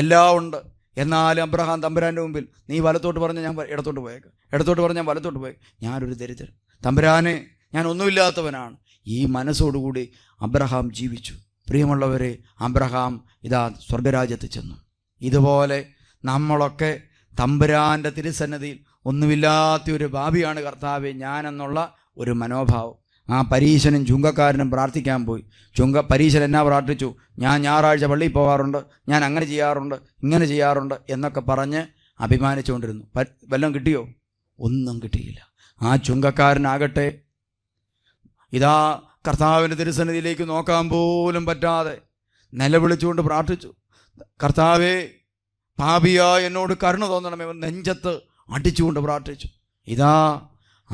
എല്ലാം ഉണ്ട് എന്നാൽ അബ്രഹാം തമ്പുരാൻ്റെ മുമ്പിൽ നീ വലത്തോട്ട് പറഞ്ഞ ഞാൻ ഇടത്തോട്ട് പോയേക്കാം ഇടത്തോട്ട് പറഞ്ഞ ഞാൻ വലത്തോട്ട് പോയേക്കാം ഞാനൊരു ദരിദ്രൻ തമ്പുരാനെ ഞാൻ ഒന്നുമില്ലാത്തവനാണ് ഈ മനസ്സോടുകൂടി അബ്രഹാം ജീവിച്ചു പ്രിയമുള്ളവരെ അബ്രഹാം ഇതാ സ്വർഗരാജ്യത്ത് ചെന്നു ഇതുപോലെ നമ്മളൊക്കെ തമ്പുരാൻ്റെ തിരുസന്നതിയിൽ ഒന്നുമില്ലാത്ത ഒരു ഭാവിയാണ് കർത്താവ് ഞാനെന്നുള്ള ഒരു മനോഭാവം ആ പരീശനും ചുങ്കക്കാരനും പ്രാർത്ഥിക്കാൻ പോയി ചുങ്ക പരീശൻ എന്നാ പ്രാർത്ഥിച്ചു ഞാൻ ഞായറാഴ്ച പള്ളിയിൽ പോകാറുണ്ട് ഞാൻ അങ്ങനെ ചെയ്യാറുണ്ട് ഇങ്ങനെ ചെയ്യാറുണ്ട് എന്നൊക്കെ പറഞ്ഞ് അഭിമാനിച്ചുകൊണ്ടിരുന്നു വല്ലതും കിട്ടിയോ ഒന്നും കിട്ടിയില്ല ആ ചുങ്കക്കാരനാകട്ടെ ഇതാ കർത്താവിൻ്റെ തിരുസന്നിധിയിലേക്ക് നോക്കാൻ പോലും പറ്റാതെ നിലവിളിച്ചുകൊണ്ട് പ്രാർത്ഥിച്ചു കർത്താവേ പാപിയ എന്നോട് കരുണ തോന്നണമേ നെഞ്ചത്ത് അടിച്ചുകൊണ്ട് പ്രാർത്ഥിച്ചു ഇതാ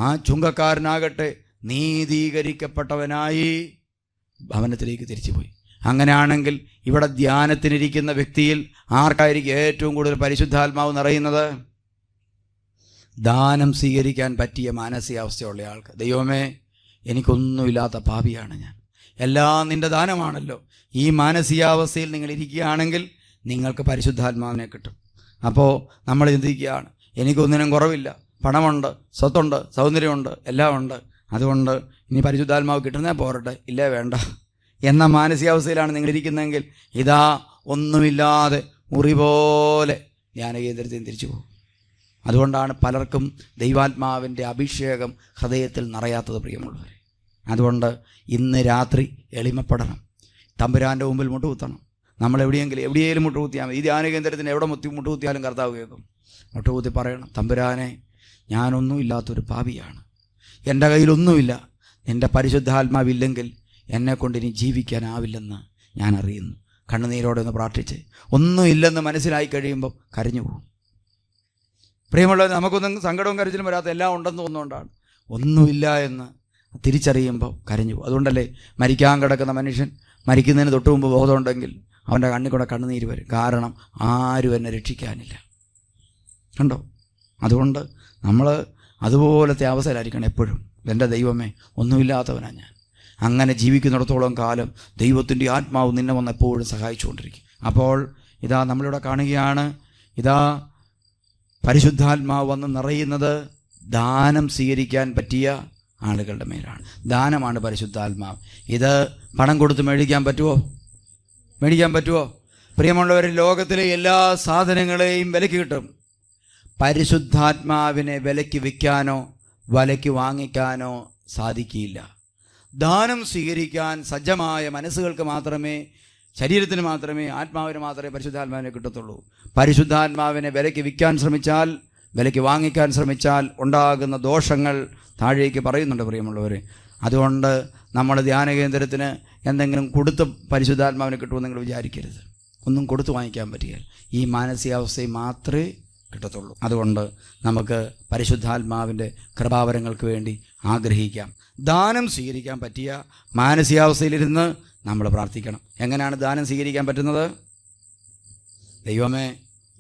ആ ചുങ്കക്കാരനാകട്ടെ നീതീകരിക്കപ്പെട്ടവനായി ഭവനത്തിലേക്ക് തിരിച്ചുപോയി അങ്ങനെയാണെങ്കിൽ ഇവിടെ ധ്യാനത്തിനിരിക്കുന്ന വ്യക്തിയിൽ ആർക്കായിരിക്കും ഏറ്റവും കൂടുതൽ പരിശുദ്ധാത്മാവ് നിറയുന്നത് ദാനം സ്വീകരിക്കാൻ പറ്റിയ മാനസികാവസ്ഥയുള്ള ആൾക്ക് ദൈവമേ എനിക്കൊന്നുമില്ലാത്ത പാപിയാണ് ഞാൻ എല്ലാം നിൻ്റെ ദാനമാണല്ലോ ഈ മാനസികാവസ്ഥയിൽ നിങ്ങൾ ഇരിക്കുകയാണെങ്കിൽ നിങ്ങൾക്ക് പരിശുദ്ധാത്മാവിനെ കിട്ടും അപ്പോൾ നമ്മൾ ചിന്തിക്കുകയാണ് എനിക്കൊന്നിനും കുറവില്ല പണമുണ്ട് സ്വത്തുണ്ട് സൗന്ദര്യമുണ്ട് എല്ലാം ഉണ്ട് അതുകൊണ്ട് ഇനി പരിശുദ്ധാത്മാവ് കിട്ടുന്നേ പോരട്ടെ ഇല്ലേ വേണ്ട എന്ന മാനസികാവസ്ഥയിലാണ് നിങ്ങളിരിക്കുന്നതെങ്കിൽ ഇതാ ഒന്നുമില്ലാതെ മുറി പോലെ ധ്യാനകേന്ദ്രത്തിൽ തിരിച്ചു പോകും അതുകൊണ്ടാണ് പലർക്കും ദൈവാത്മാവിൻ്റെ അഭിഷേകം ഹൃദയത്തിൽ നിറയാത്തത് പ്രിയമുള്ളവർ അതുകൊണ്ട് ഇന്ന് രാത്രി എളിമപ്പെടണം തമ്പുരാൻ്റെ മുമ്പിൽ മുട്ടുകുത്തണം നമ്മൾ എവിടെയെങ്കിലും എവിടെയെങ്കിലും മുട്ടുകുത്തിയാൽ മതി ഈ ധ്യാനകേന്ദ്രത്തിന് എവിടെ മുത്തി മുട്ടുകുത്തിയാലും കർത്താവ് കേൾക്കും മുട്ടുകുത്തി പറയണം തമ്പുരാനെ ഞാനൊന്നും ഇല്ലാത്തൊരു പാപിയാണ് എൻ്റെ കയ്യിലൊന്നുമില്ല എൻ്റെ പരിശുദ്ധാത്മാവില്ലെങ്കിൽ കൊണ്ട് ഇനി ജീവിക്കാനാവില്ലെന്ന് ഞാൻ അറിയുന്നു കണ്ണുനീരോടെ ഒന്ന് പ്രാർത്ഥിച്ച് ഒന്നുമില്ലെന്ന് മനസ്സിലായി കഴിയുമ്പം കരഞ്ഞു പോകും പ്രിയമുള്ളവർ നമുക്കൊന്നും സങ്കടവും കരച്ചിലും വരാത്ത എല്ലാം ഉണ്ടെന്ന് തോന്നുകൊണ്ടാണ് ഒന്നുമില്ല എന്ന് തിരിച്ചറിയുമ്പോൾ കരഞ്ഞു അതുകൊണ്ടല്ലേ മരിക്കാൻ കിടക്കുന്ന മനുഷ്യൻ മരിക്കുന്നതിന് തൊട്ട് മുമ്പ് ബോധമുണ്ടെങ്കിൽ അവൻ്റെ കണ്ണിൽ കൂടെ കണ്ണുനീര് വരും കാരണം ആരും എന്നെ രക്ഷിക്കാനില്ല കണ്ടോ അതുകൊണ്ട് നമ്മൾ അതുപോലത്തെ അവസരമായിരിക്കണം എപ്പോഴും എൻ്റെ ദൈവമേ ഒന്നുമില്ലാത്തവനാണ് ഞാൻ അങ്ങനെ ജീവിക്കുന്നിടത്തോളം കാലം ദൈവത്തിൻ്റെ ആത്മാവ് നിന്നെ വന്ന് എപ്പോഴും സഹായിച്ചുകൊണ്ടിരിക്കും അപ്പോൾ ഇതാ നമ്മളിവിടെ കാണുകയാണ് ഇതാ പരിശുദ്ധാത്മാവ് വന്ന് നിറയുന്നത് ദാനം സ്വീകരിക്കാൻ പറ്റിയ ആളുകളുടെ മേലാണ് ദാനമാണ് പരിശുദ്ധാത്മാവ് ഇത് പണം കൊടുത്ത് മേടിക്കാൻ പറ്റുമോ മേടിക്കാൻ പറ്റുമോ പ്രിയമുള്ളവർ ലോകത്തിലെ എല്ലാ സാധനങ്ങളെയും വിലക്ക് കിട്ടും പരിശുദ്ധാത്മാവിനെ വിലയ്ക്ക് വിൽക്കാനോ വിലയ്ക്ക് വാങ്ങിക്കാനോ സാധിക്കില്ല ദാനം സ്വീകരിക്കാൻ സജ്ജമായ മനസ്സുകൾക്ക് മാത്രമേ ശരീരത്തിന് മാത്രമേ ആത്മാവിന് മാത്രമേ പരിശുദ്ധാത്മാവിനെ കിട്ടത്തുള്ളൂ പരിശുദ്ധാത്മാവിനെ വിലയ്ക്ക് വിൽക്കാൻ ശ്രമിച്ചാൽ വിലയ്ക്ക് വാങ്ങിക്കാൻ ശ്രമിച്ചാൽ ഉണ്ടാകുന്ന ദോഷങ്ങൾ താഴേക്ക് പറയുന്നുണ്ട് പ്രിയമുള്ളവർ അതുകൊണ്ട് നമ്മൾ ധ്യാന കേന്ദ്രത്തിന് എന്തെങ്കിലും കൊടുത്ത് പരിശുദ്ധാത്മാവിനെ കിട്ടുമെന്ന് നിങ്ങൾ വിചാരിക്കരുത് ഒന്നും കൊടുത്ത് വാങ്ങിക്കാൻ പറ്റുകയില്ല ഈ മാനസികാവസ്ഥയെ മാത്രമേ കിട്ടത്തുള്ളൂ അതുകൊണ്ട് നമുക്ക് പരിശുദ്ധാത്മാവിൻ്റെ കൃപാവരങ്ങൾക്ക് വേണ്ടി ആഗ്രഹിക്കാം ദാനം സ്വീകരിക്കാൻ പറ്റിയ മാനസികാവസ്ഥയിലിരുന്ന് നമ്മൾ പ്രാർത്ഥിക്കണം എങ്ങനെയാണ് ദാനം സ്വീകരിക്കാൻ പറ്റുന്നത് ദൈവമേ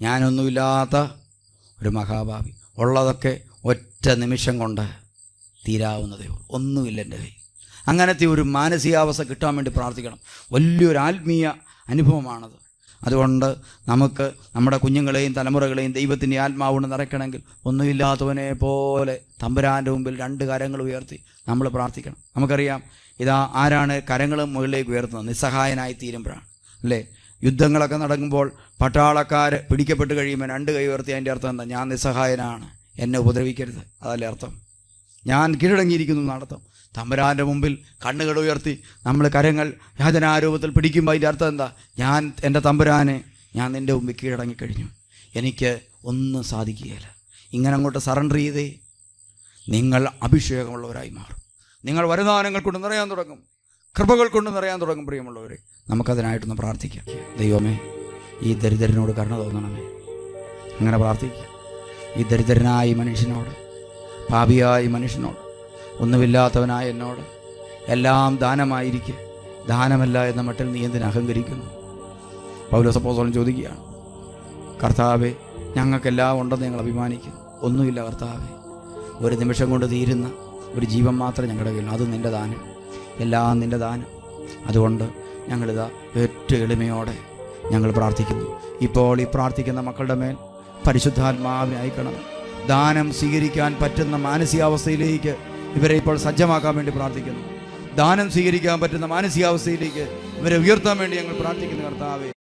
ഞാനൊന്നുമില്ലാത്ത ഒരു മഹാഭാവി ഉള്ളതൊക്കെ ഒറ്റ നിമിഷം കൊണ്ട് തീരാവുന്നതേ ഉള്ളൂ ഒന്നുമില്ല എൻ്റെ കയ്യിൽ അങ്ങനത്തെ ഒരു മാനസികാവസ്ഥ കിട്ടാൻ വേണ്ടി പ്രാർത്ഥിക്കണം വലിയൊരു ആത്മീയ അനുഭവമാണത് അതുകൊണ്ട് നമുക്ക് നമ്മുടെ കുഞ്ഞുങ്ങളെയും തലമുറകളെയും ദൈവത്തിൻ്റെ ആത്മാവോട് നിറയ്ക്കണമെങ്കിൽ ഒന്നുമില്ലാത്തവനെ പോലെ തമ്പുരാൻ്റെ മുമ്പിൽ രണ്ട് കരങ്ങൾ ഉയർത്തി നമ്മൾ പ്രാർത്ഥിക്കണം നമുക്കറിയാം ഇതാ ആരാണ് കരങ്ങളും മുകളിലേക്ക് ഉയർത്തുന്നത് നിസ്സഹായനായി തീരുമ്പോഴാണ് അല്ലേ യുദ്ധങ്ങളൊക്കെ നടക്കുമ്പോൾ പട്ടാളക്കാർ പിടിക്കപ്പെട്ട് കഴിയുമ്പോൾ രണ്ട് കൈ ഉയർത്തി അതിൻ്റെ അർത്ഥം എന്താ ഞാൻ നിസ്സഹായനാണ് എന്നെ ഉപദ്രവിക്കരുത് അതല്ലേ അർത്ഥം ഞാൻ കീഴടങ്ങിയിരിക്കുന്നു എന്നർത്ഥം തമ്പരാൻ്റെ മുമ്പിൽ കണ്ണുകൾ ഉയർത്തി നമ്മൾ കരങ്ങൾ യാചനാരൂപത്തിൽ പിടിക്കുമ്പോൾ അതിൻ്റെ അർത്ഥം എന്താ ഞാൻ എൻ്റെ തമ്പുരാനെ ഞാൻ നിൻ്റെ മുമ്പിൽ കീഴടങ്ങിക്കഴിഞ്ഞു എനിക്ക് ഒന്നും സാധിക്കുകയില്ല ഇങ്ങനെ അങ്ങോട്ട് സറണ്ടർ ചെയ്തേ നിങ്ങൾ അഭിഷേകമുള്ളവരായി മാറും നിങ്ങൾ വരുമാനങ്ങൾ കൊണ്ട് നിറയാൻ തുടങ്ങും കൃപകൾ കൊണ്ട് നിറയാൻ തുടങ്ങും പ്രിയമുള്ളവരെ നമുക്കതിനായിട്ടൊന്ന് പ്രാർത്ഥിക്കാം ദൈവമേ ഈ ദരിദ്രനോട് കരുണ തോന്നണമേ അങ്ങനെ പ്രാർത്ഥിക്കുക ഈ ദരിദ്രനായ മനുഷ്യനോട് പാപിയായ മനുഷ്യനോട് ഒന്നുമില്ലാത്തവനായ എന്നോട് എല്ലാം ദാനമായിരിക്കെ ദാനമല്ല എന്ന മട്ടിൽ നീ എന്തിന് അഹങ്കരിക്കുന്നു പൗലസപ്പോസോളം ചോദിക്കുകയാണ് കർത്താവെ ഞങ്ങൾക്കെല്ലാം ഉണ്ടെന്ന് ഞങ്ങൾ അഭിമാനിക്കുന്നു ഒന്നുമില്ല കർത്താവെ ഒരു നിമിഷം കൊണ്ട് തീരുന്ന ഒരു ജീവൻ മാത്രം ഞങ്ങളുടെ കയ്യിൽ അത് നിൻ്റെ ദാനം എല്ലാം നിൻ്റെ ദാനം അതുകൊണ്ട് ഞങ്ങളിതാ ഏറ്റവും എളിമയോടെ ഞങ്ങൾ പ്രാർത്ഥിക്കുന്നു ഇപ്പോൾ ഈ പ്രാർത്ഥിക്കുന്ന മക്കളുടെ മേൽ പരിശുദ്ധാത്മാവിനെ അയക്കണം ദാനം സ്വീകരിക്കാൻ പറ്റുന്ന മാനസികാവസ്ഥയിലേക്ക് ഇവരെ ഇപ്പോൾ സജ്ജമാക്കാൻ വേണ്ടി പ്രാർത്ഥിക്കുന്നു ദാനം സ്വീകരിക്കാൻ പറ്റുന്ന മാനസികാവസ്ഥയിലേക്ക് ഇവരെ ഉയർത്താൻ വേണ്ടി ഞങ്ങൾ പ്രാർത്ഥിക്കുന്നു കർത്താവേ